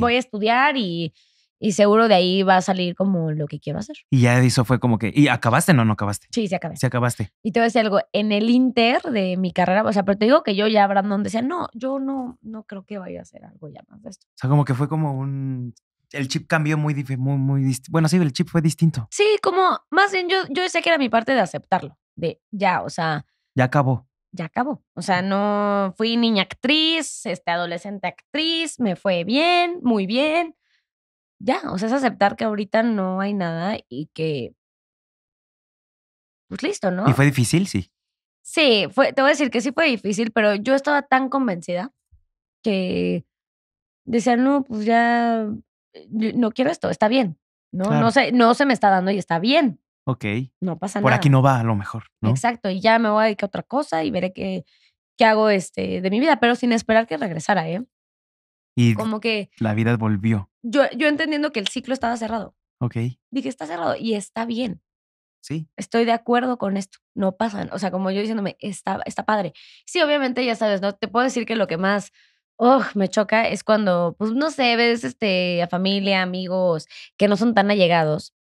Speaker 2: voy a estudiar y y seguro de ahí va a salir como lo que quiero hacer.
Speaker 1: Y ya eso fue como que. ¿Y acabaste? No, no acabaste. Sí, se acabé. Se acabaste.
Speaker 2: Y te voy a decir algo. En el inter de mi carrera, o sea, pero te digo que yo ya Brandon decía, no, yo no, no creo que vaya a hacer algo ya más de esto.
Speaker 1: O sea, como que fue como un. El chip cambió muy, muy, muy Bueno, sí, el chip fue distinto.
Speaker 2: Sí, como más bien yo, yo sé que era mi parte de aceptarlo. De ya, o sea. Ya acabó ya acabó. O sea, no fui niña actriz, este, adolescente actriz, me fue bien, muy bien ya, o sea, es aceptar que ahorita no hay nada y que, pues listo, ¿no? Y fue
Speaker 1: difícil, sí.
Speaker 2: Sí, fue, te voy a decir que sí fue difícil, pero yo estaba tan convencida que decía, no, pues ya, no quiero esto, está bien, ¿no? No, se, no se me está dando y está bien. Ok. No pasa nada. Por aquí no
Speaker 1: va a lo mejor. Exacto,
Speaker 2: y ya me voy a dedicar a otra cosa y veré qué, qué hago este, de mi vida, pero sin esperar que regresara, ¿eh? Y como que...
Speaker 1: La vida volvió.
Speaker 2: Yo, yo entendiendo que el ciclo estaba cerrado. Ok. Dije, está cerrado y está bien. Sí. Estoy de acuerdo con esto. No pasa. O sea, como yo diciéndome, está, está padre. Sí, obviamente, ya sabes, ¿no? Te puedo decir que lo que más oh, me choca es cuando, pues, no sé, ves este, a familia, amigos que no son tan allegados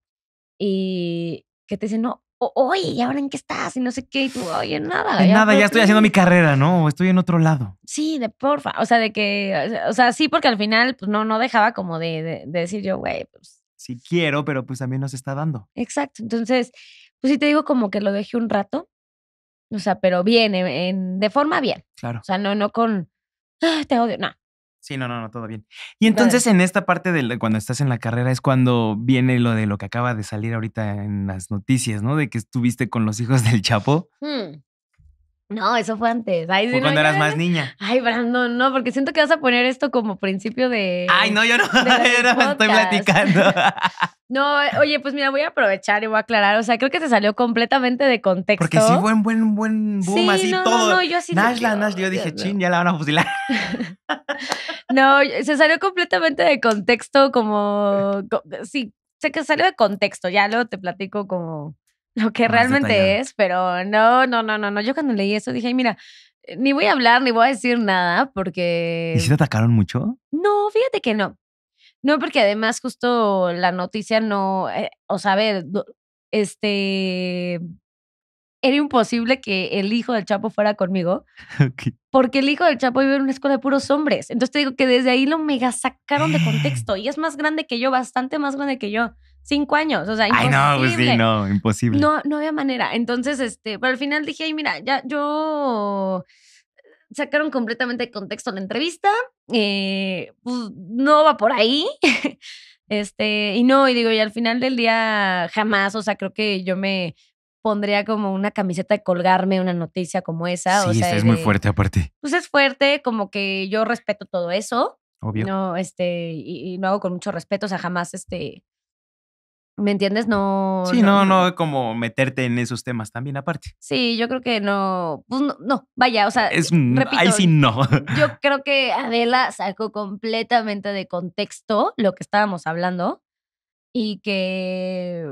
Speaker 2: y que te dicen, no, oye, ¿y ahora en qué estás? Y no sé qué, y tú, oye, nada. nada, ya estoy haciendo mi
Speaker 1: carrera, ¿no? estoy en otro lado.
Speaker 2: Sí, de porfa. O sea, de que, o sea, sí, porque al final, pues no, no dejaba como de, de, decir yo, güey, pues.
Speaker 1: Sí quiero, pero pues también nos está dando.
Speaker 2: Exacto. Entonces, pues sí te digo como que lo dejé un rato. O sea, pero bien, en, de forma bien. Claro. O sea, no, no con, ah, te odio, no.
Speaker 1: Sí, no, no, no, todo bien. Y entonces en esta parte de cuando estás en la carrera es cuando viene lo de lo que acaba de salir ahorita en las noticias, ¿no? De que estuviste con los hijos del Chapo.
Speaker 2: Hmm. No, eso fue antes. Ay, fue cuando eras más niña. Ay, Brandon, no, porque siento que vas a poner esto como principio de. Ay, no, yo no, <laughs> yo
Speaker 3: no
Speaker 1: estoy platicando. <laughs>
Speaker 2: no, oye, pues mira, voy a aprovechar y voy a aclarar. O sea, creo que se salió completamente de contexto. Porque sí, buen, buen, buen boom, así no, todo. No, no, yo así. Nashla,
Speaker 1: Nash, yo oh, dije, chin, ya la van a fusilar.
Speaker 2: <laughs> no, se salió completamente de contexto, como. Sí, sé que salió de contexto. Ya luego te platico como lo que realmente es, pero no, no, no, no, no. Yo cuando leí eso dije, mira, eh, ni voy a hablar, ni voy a decir nada, porque... ¿Y si te
Speaker 1: atacaron mucho?
Speaker 2: No, fíjate que no. No, porque además justo la noticia no, eh, o sea, a ver, este, era imposible que el hijo del Chapo fuera conmigo, <laughs> porque el hijo del Chapo vive en una escuela de puros hombres. Entonces te digo que desde ahí lo mega sacaron de <gasps> contexto y es más grande que yo, bastante más grande que yo. Cinco años, o sea, imposible. Ay, no, pues sí, no,
Speaker 1: imposible. No,
Speaker 2: no había manera. Entonces, este, pero al final dije, ay, mira, ya yo sacaron completamente de contexto la entrevista, eh, pues no va por ahí. <laughs> este, y no, y digo, y al final del día jamás, o sea, creo que yo me pondría como una camiseta de colgarme una noticia como esa. Sí, o es muy fuerte aparte. Pues es fuerte, como que yo respeto todo eso. Obvio. No, este, y, y, lo hago con mucho respeto, o sea, jamás este, ¿Me entiendes? No. Sí, no,
Speaker 1: no, como meterte en esos temas también aparte.
Speaker 2: Sí, yo creo que no. Pues no, vaya, o sea. Es, repito, ahí sí no. Yo creo que Adela sacó completamente de contexto lo que estábamos hablando y que.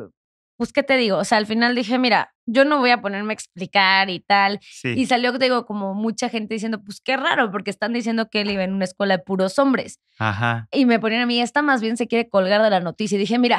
Speaker 2: Pues, ¿qué te digo? O sea, al final dije, mira, yo no voy a ponerme a explicar y tal. Y salió, digo, como mucha gente diciendo, pues qué raro, porque están diciendo que él iba en una escuela de puros hombres. Ajá. Y me ponían a mí, esta más bien se quiere colgar de la noticia. Y dije, mira,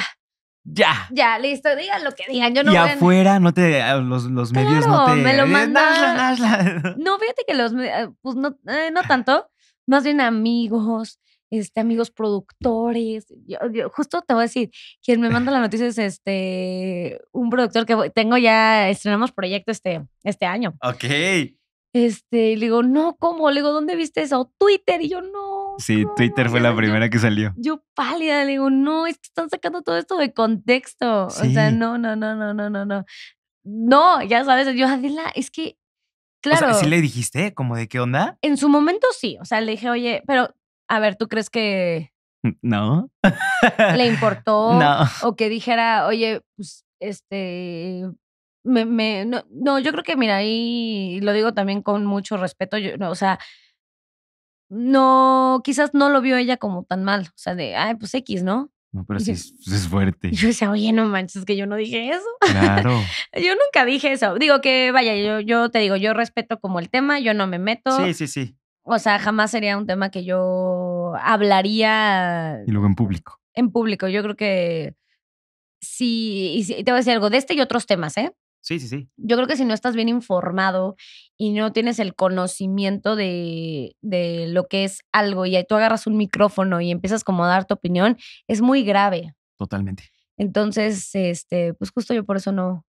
Speaker 2: ya. Ya, listo, digan lo que digan. Yo no y afuera no
Speaker 1: te ah, los, los medios no te me lo eh, mandan.
Speaker 2: <laughs> No, fíjate que los eh, pues no, eh, no tanto, más bien amigos, este amigos productores. Yo, justo te voy a decir, quien me manda la noticia es este un productor que tengo ya estrenamos proyecto este este año. Ok. Este, le digo, "No, ¿cómo?" Le digo, "¿Dónde viste eso?" Twitter y yo, "No,
Speaker 1: Sí, Twitter fue la primera que salió.
Speaker 2: Yo pálida, le digo, no, es que están sacando todo esto de contexto. O sea, no, no, no, no, no, no, no. No, ya sabes, yo, Adela, es que, claro. O ¿sí le
Speaker 1: dijiste? ¿Como de qué onda?
Speaker 2: En su momento sí, o sea, le dije, oye, pero, a ver, ¿tú crees que... No. ¿Le <laughs> importó? No. O que dijera, oye, pues, este, me, me, no, no, yo creo que, mira, ahí lo digo también con mucho respeto, yo, o sea, no, quizás no lo vio ella como tan mal, o sea, de, ay, pues X, ¿no? No, pero sí es, fuerte. yo decía, oye, no manches, es que yo no dije eso. Claro. <laughs> yo nunca dije eso. Digo que, vaya, yo, yo te digo, yo respeto como el tema, yo no me meto. Sí, sí, sí. O sea, jamás sería un tema que yo hablaría. Y
Speaker 1: luego en público.
Speaker 2: En público. Yo creo que sí. Y te voy a decir algo de este y otros temas, ¿eh? Sí, sí, sí. Yo creo que si no estás bien informado y no tienes el conocimiento de, lo que es algo y tú agarras un micrófono y empiezas como a dar tu opinión, es muy grave. Totalmente. Entonces, este, pues justo yo por eso no,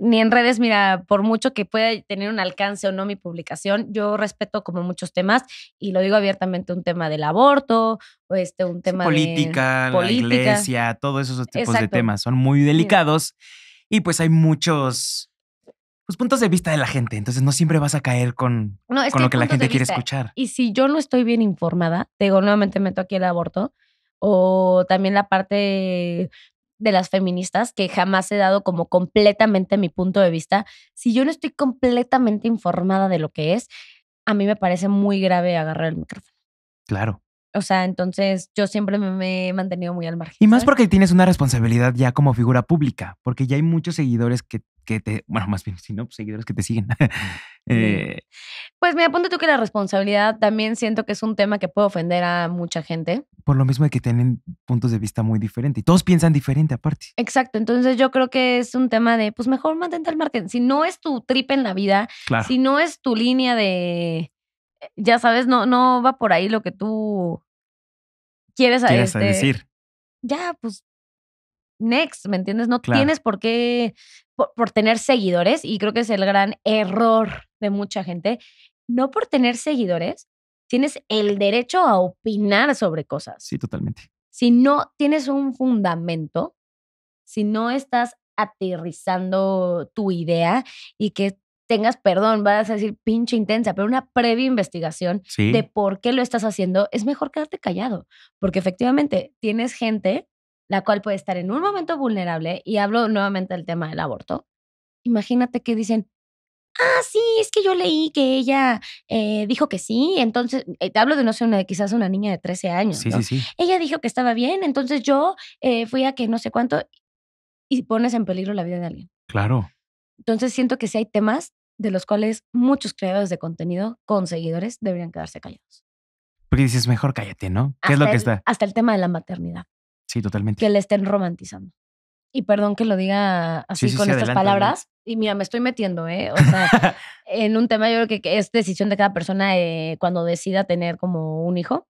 Speaker 2: ni en redes, mira, por mucho que pueda tener un alcance o no mi publicación, yo respeto como muchos temas y lo digo abiertamente, un tema del aborto, este, un tema política, de política, la iglesia,
Speaker 1: todos esos tipos de temas son muy delicados. Y pues hay muchos pues, puntos de vista de la gente, entonces no siempre vas a caer con, con lo que la gente quiere escuchar.
Speaker 2: Y si yo no estoy bien informada, te digo, nuevamente meto aquí el aborto, o también la parte de las feministas, que jamás he dado como completamente mi punto de vista, si yo no estoy completamente informada de lo que es, a mí me parece muy grave agarrar el micrófono. Claro. O sea, entonces yo siempre me he mantenido muy al margen.
Speaker 1: Y más porque tienes una responsabilidad ya como figura pública, porque ya hay muchos seguidores que, te, bueno, más bien, si no, pues, seguidores que te siguen. <laughs> Eh,
Speaker 2: pues me apunto tú que la responsabilidad también siento que es un tema que puede ofender a mucha gente.
Speaker 1: Por lo mismo de que tienen puntos de vista muy diferentes y todos piensan diferente aparte.
Speaker 2: Exacto, entonces yo creo que es un tema de, pues mejor mantente al margen. Si no es tu trip en la vida, si no es tu línea de, eh, ya sabes, no, no va por ahí lo que tú quieres, este, decir. Ya, pues, next, ¿me entiendes? No tienes por qué, por, por tener seguidores, y creo que es el gran error de mucha gente, no por tener seguidores, tienes el derecho a opinar sobre cosas. Sí, totalmente. Si no tienes un fundamento, si no estás aterrizando tu idea y que tengas perdón, vas a decir pinche intensa, pero una previa investigación de por qué lo estás haciendo, es mejor quedarte callado, porque efectivamente tienes gente la cual puede estar en un momento vulnerable, y hablo nuevamente del tema del aborto. Imagínate que dicen, ah, sí, es que yo leí que ella eh, dijo que sí, entonces, te eh, hablo de, no sé, una, quizás una niña de 13 años. Sí, sí, sí. Ella dijo que estaba bien, entonces yo eh, fui a que no sé cuánto y pones en peligro la vida de alguien. Claro. Entonces siento que si hay temas de los cuales muchos creadores de contenido con seguidores deberían quedarse callados.
Speaker 1: Porque dices, mejor cállate, ¿no? ¿Qué es lo que está?
Speaker 2: Hasta el tema de la maternidad. Sí, totalmente. Que le estén romantizando. Y perdón que lo diga así con estas palabras. Y mira, me estoy metiendo, ¿eh? O sea, <laughs> en un tema yo creo que es decisión de cada persona eh, cuando decida tener como un hijo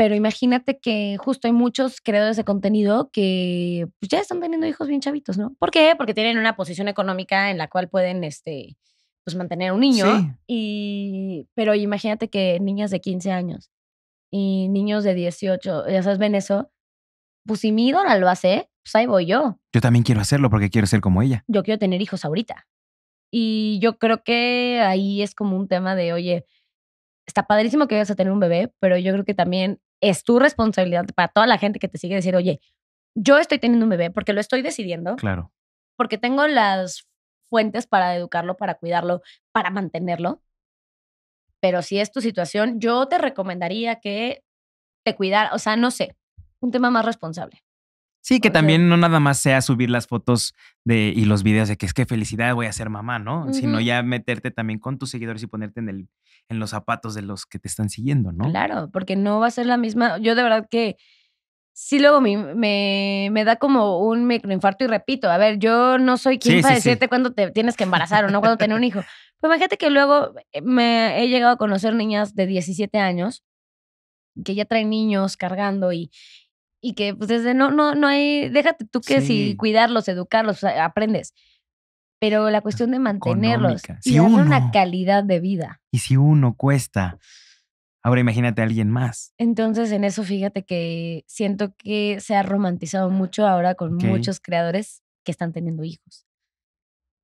Speaker 2: pero imagínate que justo hay muchos creadores de contenido que pues, ya están teniendo hijos bien chavitos, ¿no? ¿Por qué? Porque tienen una posición económica en la cual pueden, este, pues mantener un niño. Y, pero imagínate que niñas de 15 años y niños de 18, ya sabes, ven eso. Pues si mi ídola lo hace, pues ahí voy yo.
Speaker 1: Yo también quiero hacerlo porque quiero ser como ella.
Speaker 2: Yo quiero tener hijos ahorita. Y yo creo que ahí es como un tema de, oye, está padrísimo que vayas a tener un bebé, pero yo creo que también es tu responsabilidad para toda la gente que te sigue decir, oye, yo estoy teniendo un bebé porque lo estoy decidiendo. Claro. Porque tengo las fuentes para educarlo, para cuidarlo, para mantenerlo. Pero si es tu situación, yo te recomendaría que te cuidar, o sea, no sé, un tema más responsable.
Speaker 1: Sí, que también no nada más sea subir las fotos de, y los videos de que es que felicidad voy a ser mamá, ¿no? Sino ya meterte también con tus seguidores y ponerte en el, en los zapatos de los que te están siguiendo, ¿no?
Speaker 2: Claro, porque no va a ser la misma. Yo de verdad que sí luego me, me, da como un microinfarto y repito, a ver, yo no soy quien para decirte cuándo te tienes que embarazar o no cuando tener un hijo. Pero pues imagínate que luego eh, me he llegado a conocer niñas de 17 años que ya traen niños cargando y, y que pues desde no, no, no hay, déjate tú que si cuidarlos, educarlos, aprendes pero la cuestión de mantenerlos y si una calidad de vida.
Speaker 1: Y si uno cuesta, ahora imagínate a alguien más.
Speaker 2: Entonces, en eso fíjate que siento que se ha romantizado mucho ahora con muchos creadores que están teniendo hijos.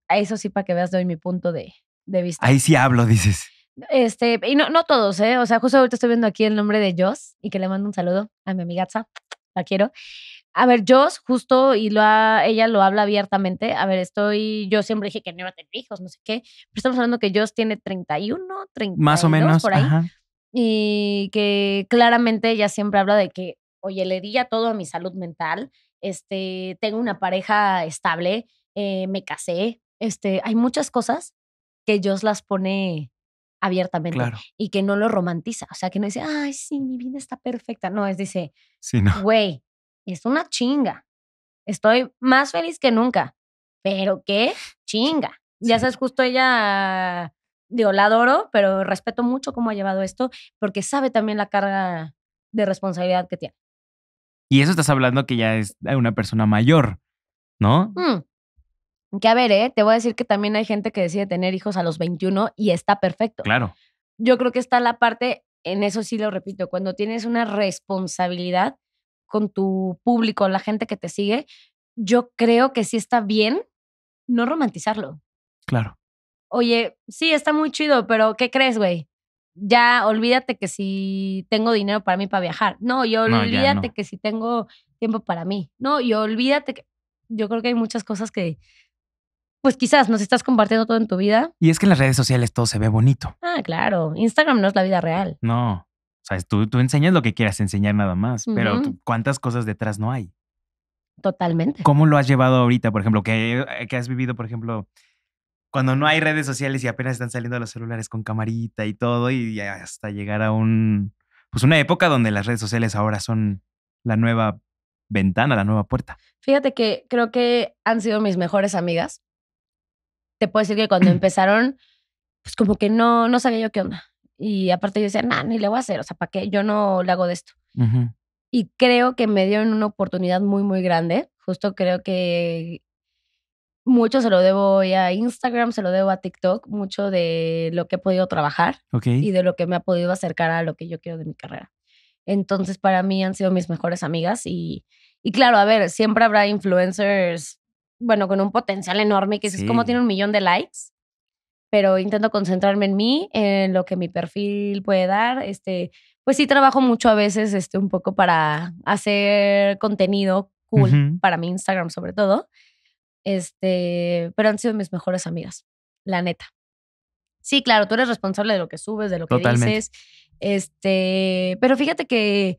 Speaker 2: A eso sí, para que veas, doy mi punto de, vista. Ahí
Speaker 1: sí hablo, dices.
Speaker 2: Este, y no, no todos, ¿eh? O sea, justo ahorita estoy viendo aquí el nombre de Joss y que le mando un saludo a mi amigaza, la quiero. A ver, Joss, justo, y lo ella lo habla abiertamente. A ver, estoy. Yo siempre dije que no iba a tener hijos, no sé qué. Pero estamos hablando que Joss tiene 31, 30. Más o menos. Por ahí. Y que claramente ella siempre habla de que, oye, le di a todo a mi salud mental. Este, tengo una pareja estable. Eh, me casé. Este, hay muchas cosas que Joss las pone abiertamente y que no lo romantiza. O sea, que no dice, ay, sí, mi vida está perfecta. No, es dice, sí, no. güey, es una chinga. Estoy más feliz que nunca, pero qué chinga. Ya sabes, justo ella, digo, la adoro, pero respeto mucho cómo ha llevado esto, porque sabe también la carga de responsabilidad que tiene.
Speaker 1: Y eso estás hablando que ya es una persona mayor, ¿no?
Speaker 2: Mm. Que a ver, ¿eh? te voy a decir que también hay gente que decide tener hijos a los 21 y está perfecto. Claro. Yo creo que está la parte, en eso sí lo repito, cuando tienes una responsabilidad con tu público, la gente que te sigue, yo creo que sí está bien no romantizarlo. Claro. Oye, sí, está muy chido, pero ¿qué crees, güey? Ya olvídate que si tengo dinero para mí para viajar. No, yo olvídate que si tengo tiempo para mí. No, y olvídate que yo creo que hay muchas cosas que pues quizás nos estás compartiendo todo en tu vida.
Speaker 1: Y es que en las redes sociales todo se ve bonito.
Speaker 2: Ah, claro. Instagram no es la vida real.
Speaker 1: No. O sea, tú, tú enseñas lo que quieras enseñar nada más, pero ¿cuántas cosas detrás no hay?
Speaker 2: Totalmente.
Speaker 1: ¿Cómo lo has llevado ahorita, por ejemplo, eh, que, has vivido, por ejemplo, cuando no hay redes sociales y apenas están saliendo los celulares con camarita y todo, y hasta llegar a un, pues una época donde las redes sociales ahora son la nueva ventana, la nueva puerta.
Speaker 2: Fíjate que creo que han sido mis mejores amigas. Te puedo decir que cuando <clears throat> empezaron, pues como que no, no sabía yo qué onda. Y aparte yo decía, nah, ni le voy a hacer, o sea, ¿para qué? Yo no le hago de esto. Y creo que me dieron una oportunidad muy, muy grande. Justo creo que mucho se lo debo a Instagram, se lo debo a TikTok, mucho de lo que he podido trabajar y de lo que me ha podido acercar a lo que yo quiero de mi carrera. Entonces, para mí han sido mis mejores amigas y, y claro, a ver, siempre habrá influencers, bueno, con un potencial enorme que es como tiene un millón de likes? pero intento concentrarme en mí, en lo que mi perfil puede dar. Este, pues sí trabajo mucho a veces, este, un poco para hacer contenido cool para mi Instagram sobre todo. Este, pero han sido mis mejores amigas, la neta. Sí, claro, tú eres responsable de lo que subes, de lo que dices. Este, pero fíjate que,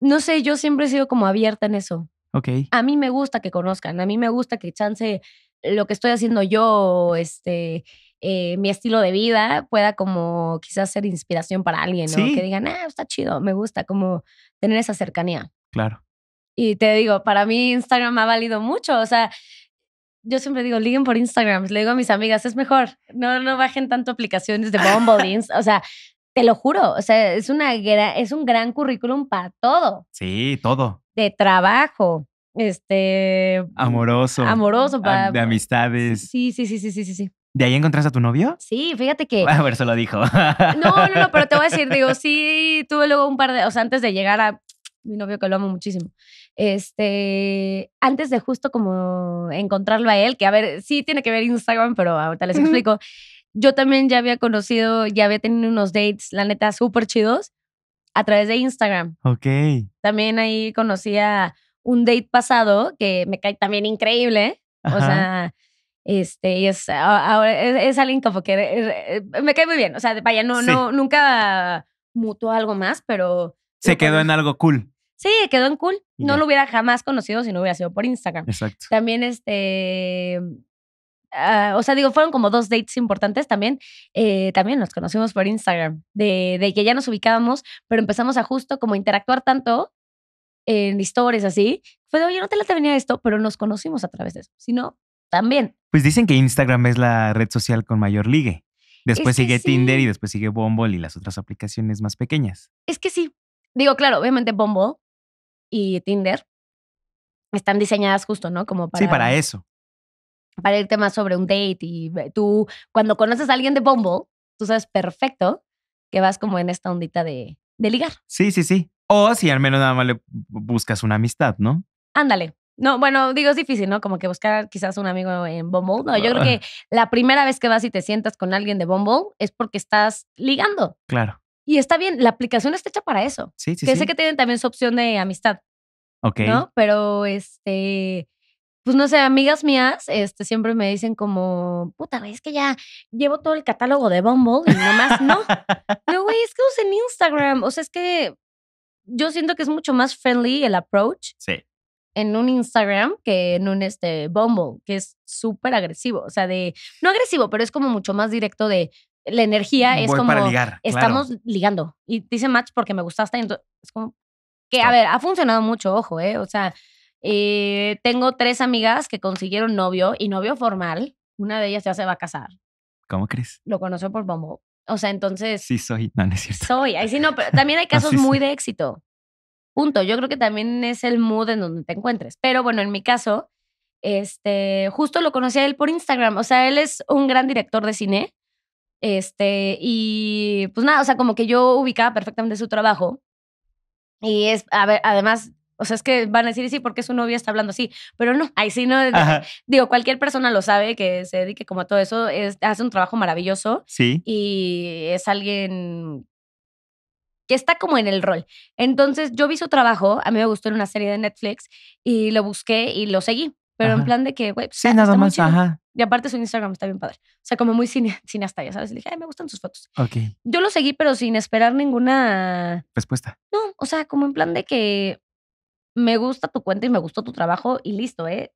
Speaker 2: no sé, yo siempre he sido como abierta en eso. Ok. A mí me gusta que conozcan, a mí me gusta que chance lo que estoy haciendo yo, este, eh, mi estilo de vida pueda como quizás ser inspiración para alguien, ¿no? Que digan, ah, está chido, me gusta, como tener esa cercanía. Claro. Y te digo, para mí Instagram ha valido mucho, o sea, yo siempre digo, liguen por Instagram, le digo a mis amigas, es mejor, no, no bajen tanto aplicaciones de Bumble, <laughs> o sea, te lo juro, o sea, es, una, es un gran currículum para todo.
Speaker 1: Sí, todo.
Speaker 2: De trabajo, este...
Speaker 1: Amoroso. Amoroso. de amistades.
Speaker 2: Sí, sí, sí, sí, sí, sí, sí.
Speaker 1: ¿De ahí encontraste a tu novio?
Speaker 2: Sí, fíjate que... A ver,
Speaker 1: se lo dijo. No, no, no, pero te voy a decir, <laughs> digo,
Speaker 2: sí, tuve luego un par de... O sea, antes de llegar a mi novio que lo amo muchísimo. Este, antes de justo como encontrarlo a él, que a ver, sí tiene que ver Instagram, pero ahorita les explico. Yo también ya había conocido, ya había tenido unos dates, la neta, súper chidos, a través de Instagram. Ok. También ahí conocía un date pasado que me cae también increíble.
Speaker 3: O sea,
Speaker 2: este, y es, ahora es, alguien que eh, me cae muy bien. O sea, vaya, no, no, nunca mutó algo más, pero.
Speaker 1: Se quedó en algo cool.
Speaker 2: Sí, quedó en cool. No lo hubiera jamás conocido si no hubiera sido por Instagram. Exacto. También este. Ah, o sea, digo, fueron como dos dates importantes también. Eh, también nos conocimos por Instagram, de, de, que ya nos ubicábamos, pero empezamos a justo como interactuar tanto en historias así, fue de, oye, no te la tenía esto, pero nos conocimos a través de eso. sino también.
Speaker 1: Pues dicen que Instagram es la red social con mayor ligue. Después sigue Tinder y después sigue Bumble y las otras aplicaciones más pequeñas.
Speaker 2: Es que sí. Digo, claro, obviamente Bumble y Tinder están diseñadas justo, ¿no? Como para. Sí, para eso. Para irte más sobre un date y tú, cuando conoces a alguien de Bumble, tú sabes perfecto que vas como en esta ondita de ligar.
Speaker 1: Sí, sí, sí. O si al menos nada más le buscas una amistad, ¿no?
Speaker 2: Ándale. No, bueno, digo, es difícil, ¿no? Como que buscar quizás un amigo en Bumble. No, yo creo que la primera vez que vas y te sientas con alguien de Bumble es porque estás ligando. Claro. Y está bien, la aplicación está hecha para eso. Sí, sí. Que sé que tienen también su opción de amistad. Ok. ¿No? Pero este. Pues no sé, amigas mías, este, siempre me dicen como, puta, es que ya llevo todo el catálogo de Bumble y nomás no. No, <laughs> güey, es que usen Instagram. O sea, es que yo siento que es mucho más friendly el approach. Sí. En un Instagram que en un este, Bumble, que es súper agresivo. O sea, de. No agresivo, pero es como mucho más directo de. La energía es como. Para ligar, estamos ligando. Y dice match porque me gustaste. Entonces, es como. Que, a ver, ha funcionado mucho, ojo, ¿eh? O sea, eh, tengo tres amigas que consiguieron novio y novio formal. Una de ellas ya se va a casar. ¿Cómo crees? Lo conoció por Bumble. O sea, entonces. Sí, soy. No, no es cierto. Soy. Ahí sí, no, pero también hay <laughs> ah, casos muy de éxito. Punto. Yo creo que también es el mood en donde te encuentres. Pero bueno, en mi caso, este, justo lo conocí a él por Instagram. O sea, él es un gran director de cine. Este, y pues nada, o sea, como que yo ubicaba perfectamente su trabajo. Y es, a ver, además, o sea, es que van a decir, sí, porque su novia está hablando así, pero no, ahí sí no. Digo, cualquier persona lo sabe que se dedique como a todo eso, hace un trabajo maravilloso. Sí. Y es alguien que está como en el rol. Entonces, yo vi su trabajo, a mí me gustó en una serie de Netflix y lo busqué y lo seguí, pero en plan de que, güey, pues, sí, ah, nada más, ajá. Y aparte su Instagram está bien padre. O sea, como muy cine, hasta <laughs> ya sabes. Le dije, ay, me gustan sus fotos. Ok. Yo lo seguí, pero sin esperar ninguna...
Speaker 1: Respuesta. No,
Speaker 2: o sea, como en plan de que me gusta tu cuenta y me gustó tu trabajo y listo, ¿eh?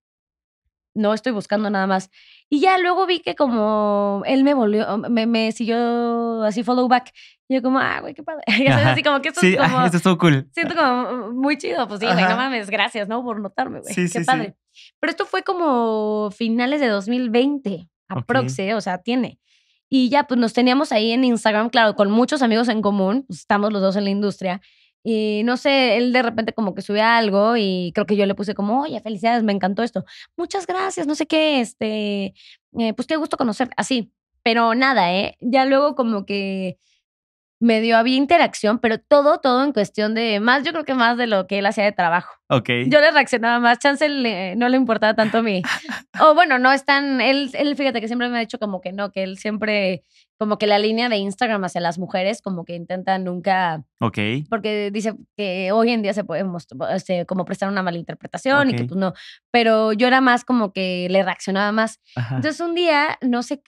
Speaker 2: No estoy buscando nada más. Y ya luego vi que como él me volvió, me, me siguió así follow back. Y yo como, ah, güey, qué padre. <laughs> Y así como que esto es como... Sí, esto estuvo cool. Siento como muy chido. Pues sí, güey, no mames, gracias, ¿no? Por notarme, güey. Sí, qué padre. Pero esto fue como finales de 2020, aprox, proxy, ¿eh? o sea, tiene. Y ya, pues nos teníamos ahí en Instagram, claro, con muchos amigos en común, pues, estamos los dos en la industria. Y no sé, él de repente como que sube algo y creo que yo le puse como, oye, felicidades, me encantó esto. Muchas gracias, no sé qué, este, eh, pues qué gusto conocer, así. Pero nada, ¿eh? Ya luego como que medio había interacción, pero todo, todo en cuestión de más, yo creo que más de lo que él hacía de trabajo. Ok. Yo le reaccionaba más, Chance le, no le importaba tanto a mí. <laughs> o bueno, no es tan, él, él fíjate que siempre me ha dicho como que no, que él siempre como que la línea de Instagram hacia las mujeres, como que intenta nunca. Ok. Porque dice que hoy en día se puede este, como prestar una mala interpretación y que pues no. Pero yo era más como que le reaccionaba más. Entonces un día, no sé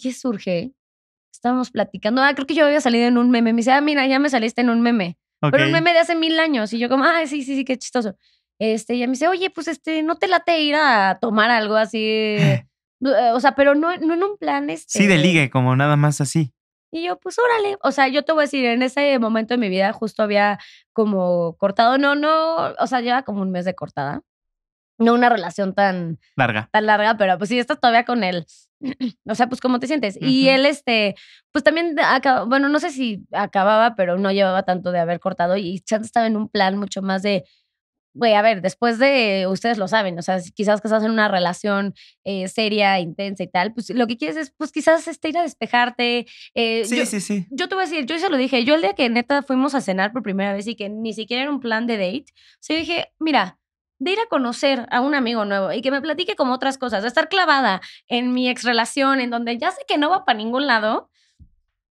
Speaker 2: qué, surge. Estábamos platicando. Ah, creo que yo había salido en un meme. Me dice, ah, mira, ya me saliste en un meme. Pero un meme de hace mil años. Y yo, como, ah, sí, sí, sí, qué chistoso. Este, y me dice, oye, pues este, no te late ir a tomar algo así. Eh, o sea, pero no, no en un plan. Este, sí, de este ligue,
Speaker 1: como nada más así.
Speaker 2: Y yo, pues órale. O sea, yo te voy a decir, en ese momento de mi vida justo había como cortado, no, no, o sea, lleva como un mes de cortada. No una relación tan larga. Tan larga, pero pues sí, estás todavía con él. <clears throat> o sea, pues cómo te sientes. Y él, este, pues también, acaba, bueno, no sé si acababa, pero no llevaba tanto de haber cortado y Chance estaba en un plan mucho más de güey, a ver, después de, ustedes lo saben, o sea, quizás que estás en una relación eh, seria, intensa y tal, pues lo que quieres es, pues quizás este, ir a despejarte. Eh, sí, yo, sí, sí. Yo te voy a decir, yo se lo dije, yo el día que neta fuimos a cenar por primera vez y que ni siquiera era un plan de date, dije, mira, de ir a conocer a un amigo nuevo y que me platique como otras cosas, de estar clavada en mi ex relación, en donde ya sé que no va para ningún lado.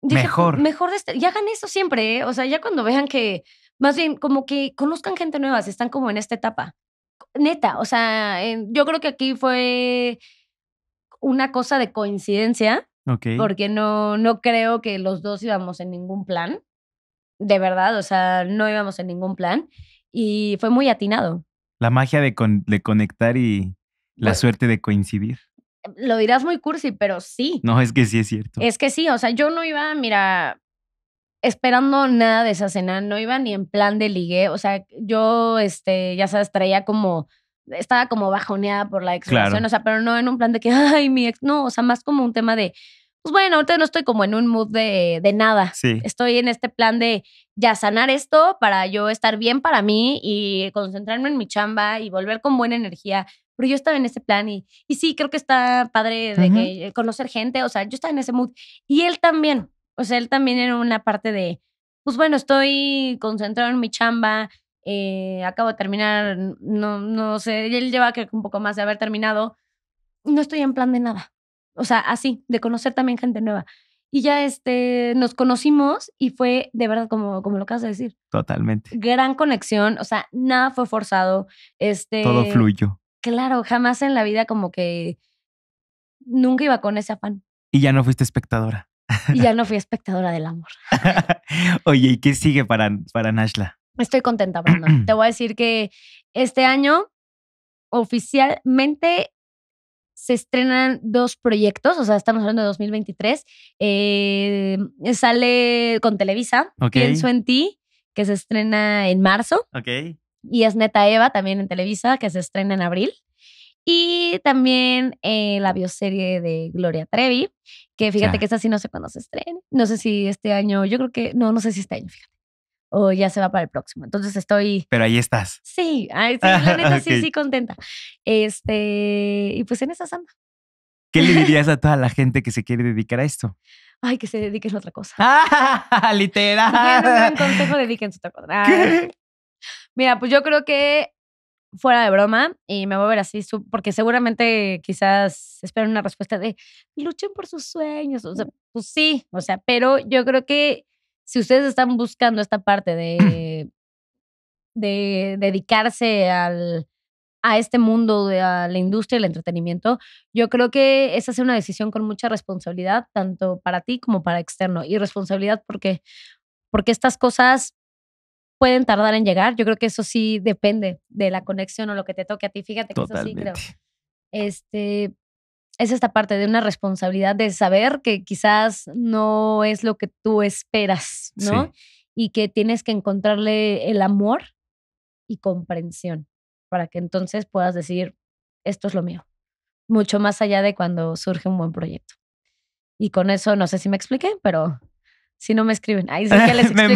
Speaker 2: Pues, mejor. Mejor de este, hagan eso siempre, ¿eh? o sea, ya cuando vean que más bien, como que conozcan gente nueva, si están como en esta etapa. Neta, o sea, yo creo que aquí fue una cosa de coincidencia,
Speaker 3: Ok. porque
Speaker 2: no, no creo que los dos íbamos en ningún plan, de verdad, o sea, no íbamos en ningún plan, y fue muy atinado.
Speaker 1: La magia de, conectar y la pues suerte de coincidir
Speaker 2: lo dirás muy cursi, pero sí.
Speaker 1: No, es que sí es cierto.
Speaker 2: Es que sí, o sea, yo no iba, mira, esperando nada de esa cena, no iba ni en plan de ligue, o sea, yo, este, ya sabes, traía como, estaba como bajoneada por la ex o sea, pero no en un plan de que, <laughs> ay, mi ex, no, o sea, más como un tema de, pues bueno, ahorita no estoy como en un mood de, nada, sí. estoy en este plan de ya sanar esto para yo estar bien para mí y concentrarme en mi chamba y volver con buena energía. Pero yo estaba en ese plan y, sí, creo que está padre de que eh, conocer gente, o sea, yo estaba en ese mood y él también. O sea, él también era una parte de, pues bueno, estoy concentrado en mi chamba, eh, acabo de terminar, no, no sé, él lleva que un poco más de haber terminado, no estoy en plan de nada. O sea, así, de conocer también gente nueva. Y ya este, nos conocimos y fue de verdad como, como lo acabas de decir. Totalmente. Gran conexión, o sea, nada fue forzado. Este, Todo fluyó. Claro, jamás en la vida como que nunca iba con ese afán.
Speaker 1: Y ya no fuiste espectadora
Speaker 2: y ya <laughs> no fui espectadora del amor.
Speaker 1: Oye, ¿y qué sigue para, para Nashla?
Speaker 2: Estoy contenta, <clears throat> Brandon. Te voy a decir que este año oficialmente se estrenan dos proyectos, o sea, estamos hablando de 2023. Eh, sale con Televisa, Pienso en ti, que se estrena en marzo. Y es Neta Eva también en Televisa, que se estrena en abril. Y también eh, la bioserie de Gloria Trevi. Que fíjate que esa sí no sé cuándo se estrene. No sé si este año, yo creo que, no, no sé si este año, fíjate. O ya se va para el próximo. Entonces estoy.
Speaker 1: Pero ahí estás.
Speaker 2: Sí, sí la <laughs> neta sí, sí, contenta. Este, y pues en esa samba.
Speaker 1: ¿Qué le <laughs> dirías a toda la gente que se quiere dedicar a esto?
Speaker 2: Ay, que se dediquen a otra cosa. <laughs> Literal. consejo, dediquen Mira, pues yo creo que fuera de broma y me voy a ver así, porque seguramente quizás esperan una respuesta de luchen por sus sueños. O sea, pues sí, o sea, pero yo creo que si ustedes están buscando esta parte <clears throat> de, de dedicarse al, a este mundo, de, a la industria del entretenimiento, yo creo que es hacer una decisión con mucha responsabilidad, tanto para ti como para externo. Y responsabilidad porque, porque estas cosas pueden tardar en llegar. Yo creo que eso sí depende de la conexión o lo que te toque a ti. Fíjate que eso sí creo. Este, es esta parte de una responsabilidad de saber que quizás no es lo que tú esperas, ¿no? Y que tienes que encontrarle el amor y comprensión para que entonces puedas decir, esto es lo mío, mucho más allá de cuando surge un buen proyecto. Y con eso, no sé si me expliqué, pero si no me escriben. Ahí sí <laughs> que les explico me,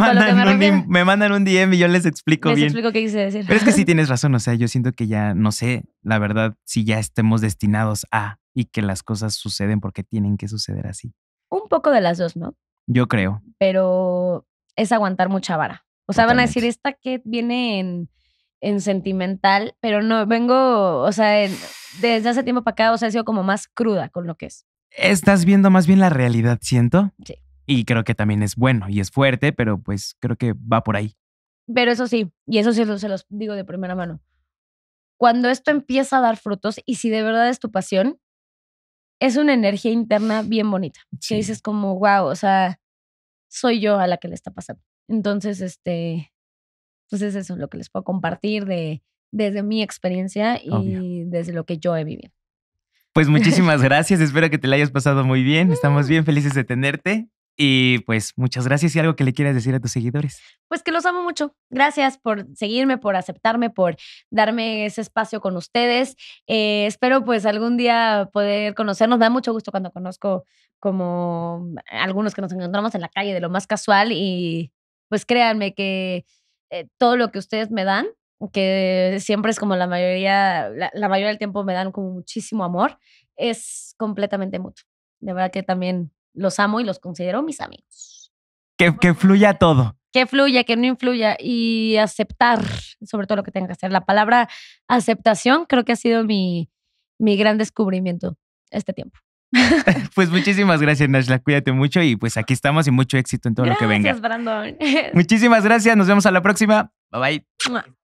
Speaker 1: mandan un, DM y yo les explico bien. Les explico
Speaker 2: qué quise decir. Pero es que sí <laughs>
Speaker 1: tienes razón, o sea, yo siento que ya, no sé, la verdad, si ya estemos destinados a y que las cosas suceden porque tienen que suceder así.
Speaker 2: Un poco de las dos, ¿no? Yo creo. Pero es aguantar mucha vara. O sea, van a decir, esta que viene en, en sentimental, pero no, vengo, o sea, desde hace tiempo para acá, o sea, he sido como más cruda con lo que es.
Speaker 1: Estás viendo más bien la realidad, siento. Sí. Y creo que también es bueno y es fuerte, pero pues creo que va por ahí.
Speaker 2: Pero eso sí, y eso sí se los digo de primera mano. Cuando esto empieza a dar frutos y si de verdad es tu pasión, es una energía interna bien bonita. dices como, wow, o sea, soy yo a la que le está pasando. Entonces, este, pues es eso lo que les puedo compartir de, desde mi experiencia y desde lo que yo he vivido.
Speaker 1: Pues <laughs> muchísimas gracias, espero que te la hayas pasado muy bien, estamos bien felices de tenerte y pues muchas gracias y algo que le quieras decir a tus seguidores.
Speaker 2: Pues que los amo mucho. Gracias por seguirme, por aceptarme, por darme ese espacio con ustedes. Eh, espero pues algún día poder conocernos. Me da mucho gusto cuando conozco como algunos que nos encontramos en la calle de lo más casual y pues créanme que eh, todo lo que ustedes me dan, que siempre es como la mayoría, la, mayoría del tiempo me dan como muchísimo amor, es completamente mutuo. De verdad que también los amo y los considero mis amigos.
Speaker 1: Que, fluya
Speaker 2: todo. Que fluya, que no influya y aceptar sobre todo lo que tenga que hacer. La palabra aceptación creo que ha sido mi, mi gran descubrimiento este tiempo.
Speaker 1: <laughs> pues muchísimas gracias, Nashla. Cuídate mucho y pues aquí estamos y mucho éxito en todo lo que venga. Gracias,
Speaker 2: Brandon. <laughs>
Speaker 1: Muchísimas gracias. Nos vemos a la próxima. Bye
Speaker 2: bye.